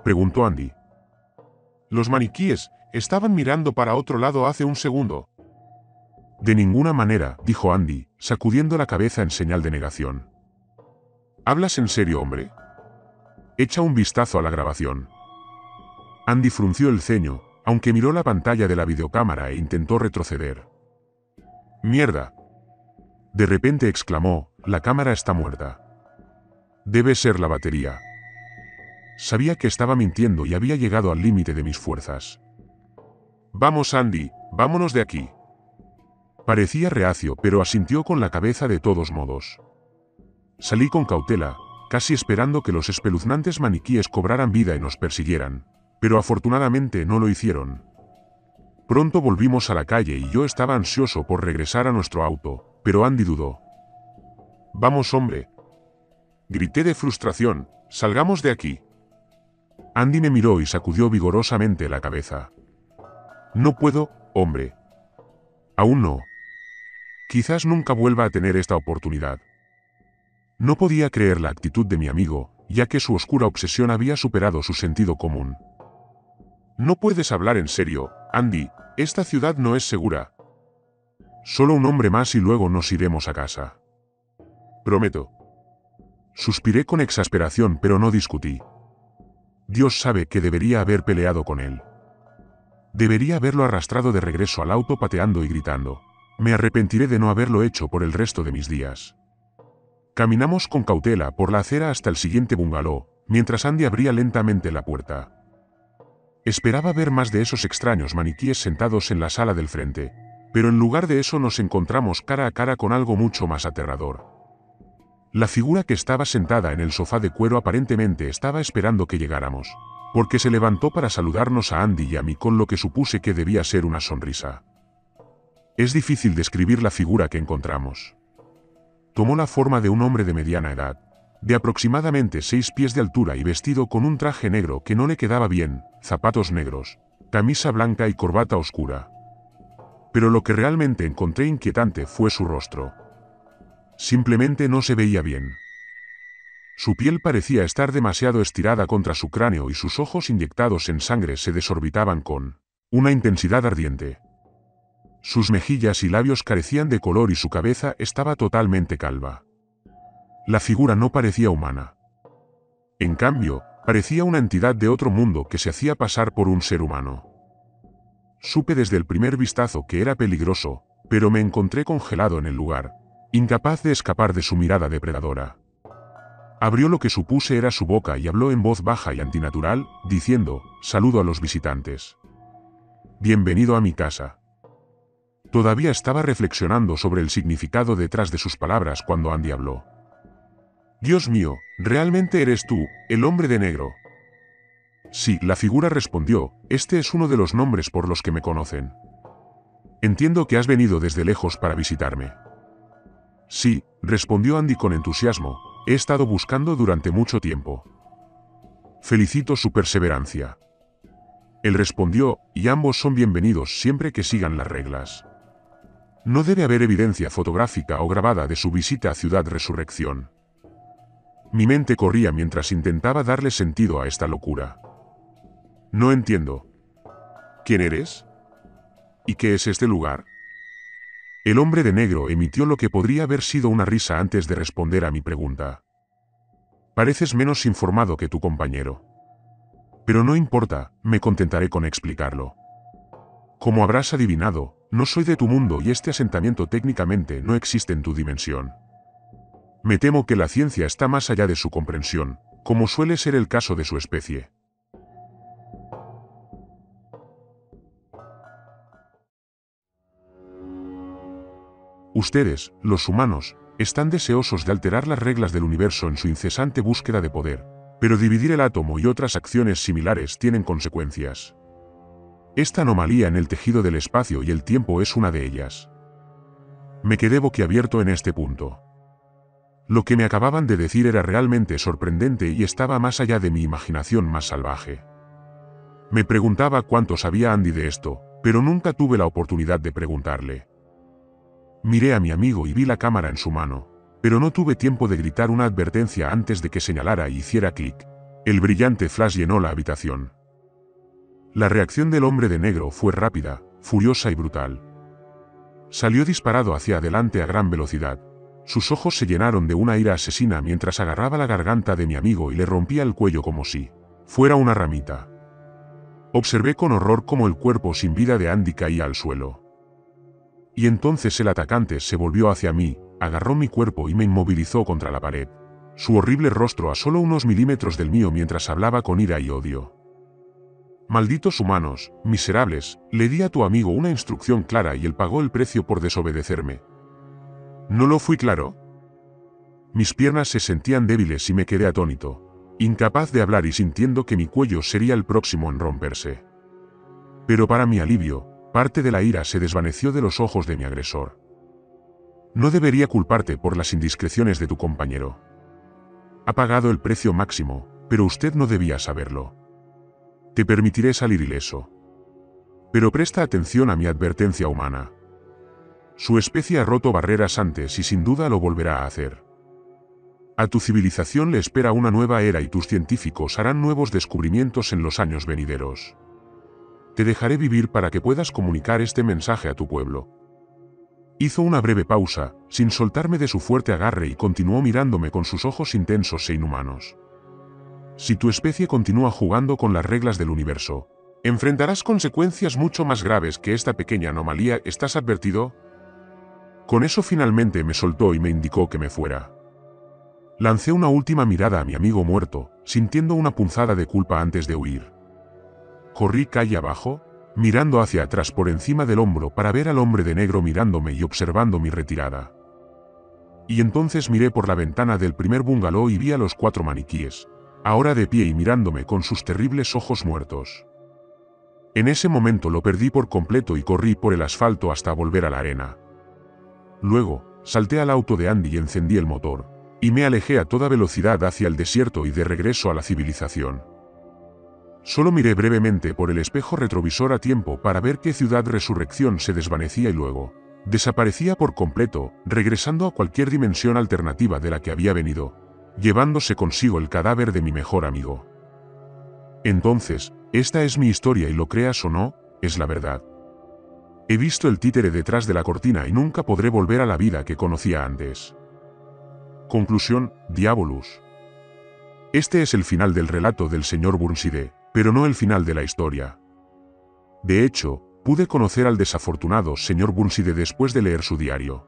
preguntó Andy. Los maniquíes estaban mirando para otro lado hace un segundo. De ninguna manera, dijo Andy, sacudiendo la cabeza en señal de negación. ¿Hablas en serio, hombre? Echa un vistazo a la grabación. Andy frunció el ceño, aunque miró la pantalla de la videocámara e intentó retroceder. Mierda, de repente exclamó, la cámara está muerta. Debe ser la batería. Sabía que estaba mintiendo y había llegado al límite de mis fuerzas. Vamos, Andy, vámonos de aquí. Parecía reacio, pero asintió con la cabeza de todos modos. Salí con cautela, casi esperando que los espeluznantes maniquíes cobraran vida y nos persiguieran, pero afortunadamente no lo hicieron. Pronto volvimos a la calle y yo estaba ansioso por regresar a nuestro auto, pero Andy dudó. Vamos, hombre. Grité de frustración, salgamos de aquí. Andy me miró y sacudió vigorosamente la cabeza. No puedo, hombre. Aún no. Quizás nunca vuelva a tener esta oportunidad. No podía creer la actitud de mi amigo, ya que su oscura obsesión había superado su sentido común. No puedes hablar en serio, Andy, esta ciudad no es segura, Solo un hombre más y luego nos iremos a casa. Prometo. Suspiré con exasperación, pero no discutí. Dios sabe que debería haber peleado con él. Debería haberlo arrastrado de regreso al auto pateando y gritando. Me arrepentiré de no haberlo hecho por el resto de mis días. Caminamos con cautela por la acera hasta el siguiente bungalow, mientras Andy abría lentamente la puerta. Esperaba ver más de esos extraños maniquíes sentados en la sala del frente, pero en lugar de eso nos encontramos cara a cara con algo mucho más aterrador. La figura que estaba sentada en el sofá de cuero aparentemente estaba esperando que llegáramos, porque se levantó para saludarnos a Andy y a mí con lo que supuse que debía ser una sonrisa. Es difícil describir la figura que encontramos. Tomó la forma de un hombre de mediana edad, de aproximadamente seis pies de altura y vestido con un traje negro que no le quedaba bien, zapatos negros, camisa blanca y corbata oscura pero lo que realmente encontré inquietante fue su rostro. Simplemente no se veía bien. Su piel parecía estar demasiado estirada contra su cráneo y sus ojos inyectados en sangre se desorbitaban con una intensidad ardiente. Sus mejillas y labios carecían de color y su cabeza estaba totalmente calva. La figura no parecía humana. En cambio, parecía una entidad de otro mundo que se hacía pasar por un ser humano. Supe desde el primer vistazo que era peligroso, pero me encontré congelado en el lugar, incapaz de escapar de su mirada depredadora. Abrió lo que supuse era su boca y habló en voz baja y antinatural, diciendo, saludo a los visitantes. Bienvenido a mi casa. Todavía estaba reflexionando sobre el significado detrás de sus palabras cuando Andy habló. Dios mío, realmente eres tú, el hombre de negro, Sí, la figura respondió, este es uno de los nombres por los que me conocen. Entiendo que has venido desde lejos para visitarme. Sí, respondió Andy con entusiasmo, he estado buscando durante mucho tiempo. Felicito su perseverancia. Él respondió, y ambos son bienvenidos siempre que sigan las reglas. No debe haber evidencia fotográfica o grabada de su visita a Ciudad Resurrección. Mi mente corría mientras intentaba darle sentido a esta locura. No entiendo. ¿Quién eres? ¿Y qué es este lugar? El hombre de negro emitió lo que podría haber sido una risa antes de responder a mi pregunta. Pareces menos informado que tu compañero. Pero no importa, me contentaré con explicarlo. Como habrás adivinado, no soy de tu mundo y este asentamiento técnicamente no existe en tu dimensión. Me temo que la ciencia está más allá de su comprensión, como suele ser el caso de su especie. Ustedes, los humanos, están deseosos de alterar las reglas del universo en su incesante búsqueda de poder, pero dividir el átomo y otras acciones similares tienen consecuencias. Esta anomalía en el tejido del espacio y el tiempo es una de ellas. Me quedé boquiabierto en este punto. Lo que me acababan de decir era realmente sorprendente y estaba más allá de mi imaginación más salvaje. Me preguntaba cuánto sabía Andy de esto, pero nunca tuve la oportunidad de preguntarle. Miré a mi amigo y vi la cámara en su mano, pero no tuve tiempo de gritar una advertencia antes de que señalara y hiciera clic. El brillante flash llenó la habitación. La reacción del hombre de negro fue rápida, furiosa y brutal. Salió disparado hacia adelante a gran velocidad. Sus ojos se llenaron de una ira asesina mientras agarraba la garganta de mi amigo y le rompía el cuello como si fuera una ramita. Observé con horror cómo el cuerpo sin vida de Andy caía al suelo. Y entonces el atacante se volvió hacia mí, agarró mi cuerpo y me inmovilizó contra la pared. Su horrible rostro a solo unos milímetros del mío mientras hablaba con ira y odio. Malditos humanos, miserables, le di a tu amigo una instrucción clara y él pagó el precio por desobedecerme. ¿No lo fui claro? Mis piernas se sentían débiles y me quedé atónito, incapaz de hablar y sintiendo que mi cuello sería el próximo en romperse. Pero para mi alivio, Parte de la ira se desvaneció de los ojos de mi agresor. No debería culparte por las indiscreciones de tu compañero. Ha pagado el precio máximo, pero usted no debía saberlo. Te permitiré salir ileso. Pero presta atención a mi advertencia humana. Su especie ha roto barreras antes y sin duda lo volverá a hacer. A tu civilización le espera una nueva era y tus científicos harán nuevos descubrimientos en los años venideros. Te dejaré vivir para que puedas comunicar este mensaje a tu pueblo. Hizo una breve pausa, sin soltarme de su fuerte agarre y continuó mirándome con sus ojos intensos e inhumanos. Si tu especie continúa jugando con las reglas del universo, enfrentarás consecuencias mucho más graves que esta pequeña anomalía, ¿estás advertido? Con eso finalmente me soltó y me indicó que me fuera. Lancé una última mirada a mi amigo muerto, sintiendo una punzada de culpa antes de huir. Corrí calle abajo, mirando hacia atrás por encima del hombro para ver al hombre de negro mirándome y observando mi retirada. Y entonces miré por la ventana del primer bungalow y vi a los cuatro maniquíes, ahora de pie y mirándome con sus terribles ojos muertos. En ese momento lo perdí por completo y corrí por el asfalto hasta volver a la arena. Luego, salté al auto de Andy y encendí el motor, y me alejé a toda velocidad hacia el desierto y de regreso a la civilización. Solo miré brevemente por el espejo retrovisor a tiempo para ver qué ciudad resurrección se desvanecía y luego desaparecía por completo, regresando a cualquier dimensión alternativa de la que había venido, llevándose consigo el cadáver de mi mejor amigo. Entonces, esta es mi historia y lo creas o no, es la verdad. He visto el títere detrás de la cortina y nunca podré volver a la vida que conocía antes. Conclusión, Diabolus. Este es el final del relato del señor Burnside pero no el final de la historia. De hecho, pude conocer al desafortunado señor Bunside después de leer su diario.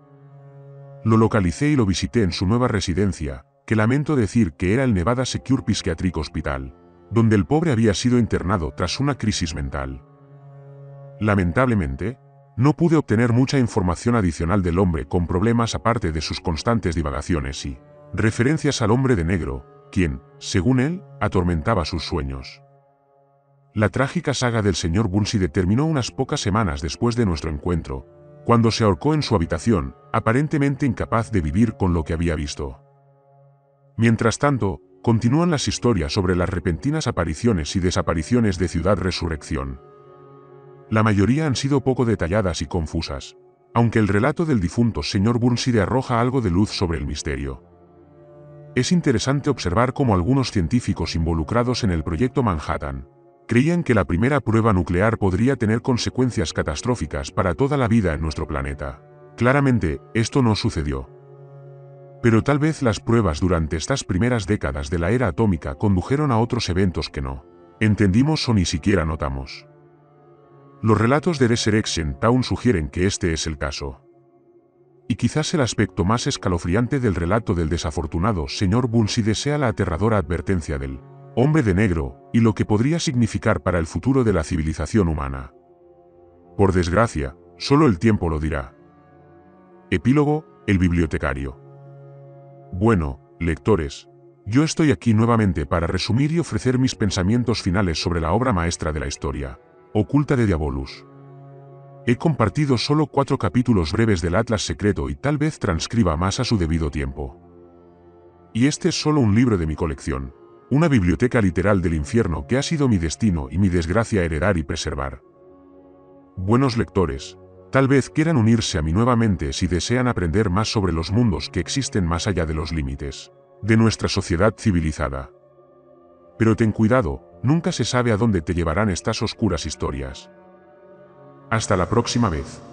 Lo localicé y lo visité en su nueva residencia, que lamento decir que era el Nevada Secure Psychiatric Hospital, donde el pobre había sido internado tras una crisis mental. Lamentablemente, no pude obtener mucha información adicional del hombre con problemas aparte de sus constantes divagaciones y referencias al hombre de negro, quien, según él, atormentaba sus sueños. La trágica saga del señor Bunside terminó unas pocas semanas después de nuestro encuentro, cuando se ahorcó en su habitación, aparentemente incapaz de vivir con lo que había visto. Mientras tanto, continúan las historias sobre las repentinas apariciones y desapariciones de Ciudad Resurrección. La mayoría han sido poco detalladas y confusas, aunque el relato del difunto señor Burnside arroja algo de luz sobre el misterio. Es interesante observar cómo algunos científicos involucrados en el proyecto Manhattan creían que la primera prueba nuclear podría tener consecuencias catastróficas para toda la vida en nuestro planeta. Claramente, esto no sucedió. Pero tal vez las pruebas durante estas primeras décadas de la era atómica condujeron a otros eventos que no entendimos o ni siquiera notamos. Los relatos de Resurrection Town sugieren que este es el caso. Y quizás el aspecto más escalofriante del relato del desafortunado señor Bunside desea la aterradora advertencia del hombre de negro, y lo que podría significar para el futuro de la civilización humana. Por desgracia, solo el tiempo lo dirá. Epílogo, el bibliotecario. Bueno, lectores, yo estoy aquí nuevamente para resumir y ofrecer mis pensamientos finales sobre la obra maestra de la historia, Oculta de Diabolus. He compartido solo cuatro capítulos breves del Atlas Secreto y tal vez transcriba más a su debido tiempo. Y este es solo un libro de mi colección, una biblioteca literal del infierno que ha sido mi destino y mi desgracia heredar y preservar. Buenos lectores, tal vez quieran unirse a mí nuevamente si desean aprender más sobre los mundos que existen más allá de los límites de nuestra sociedad civilizada. Pero ten cuidado, nunca se sabe a dónde te llevarán estas oscuras historias. Hasta la próxima vez.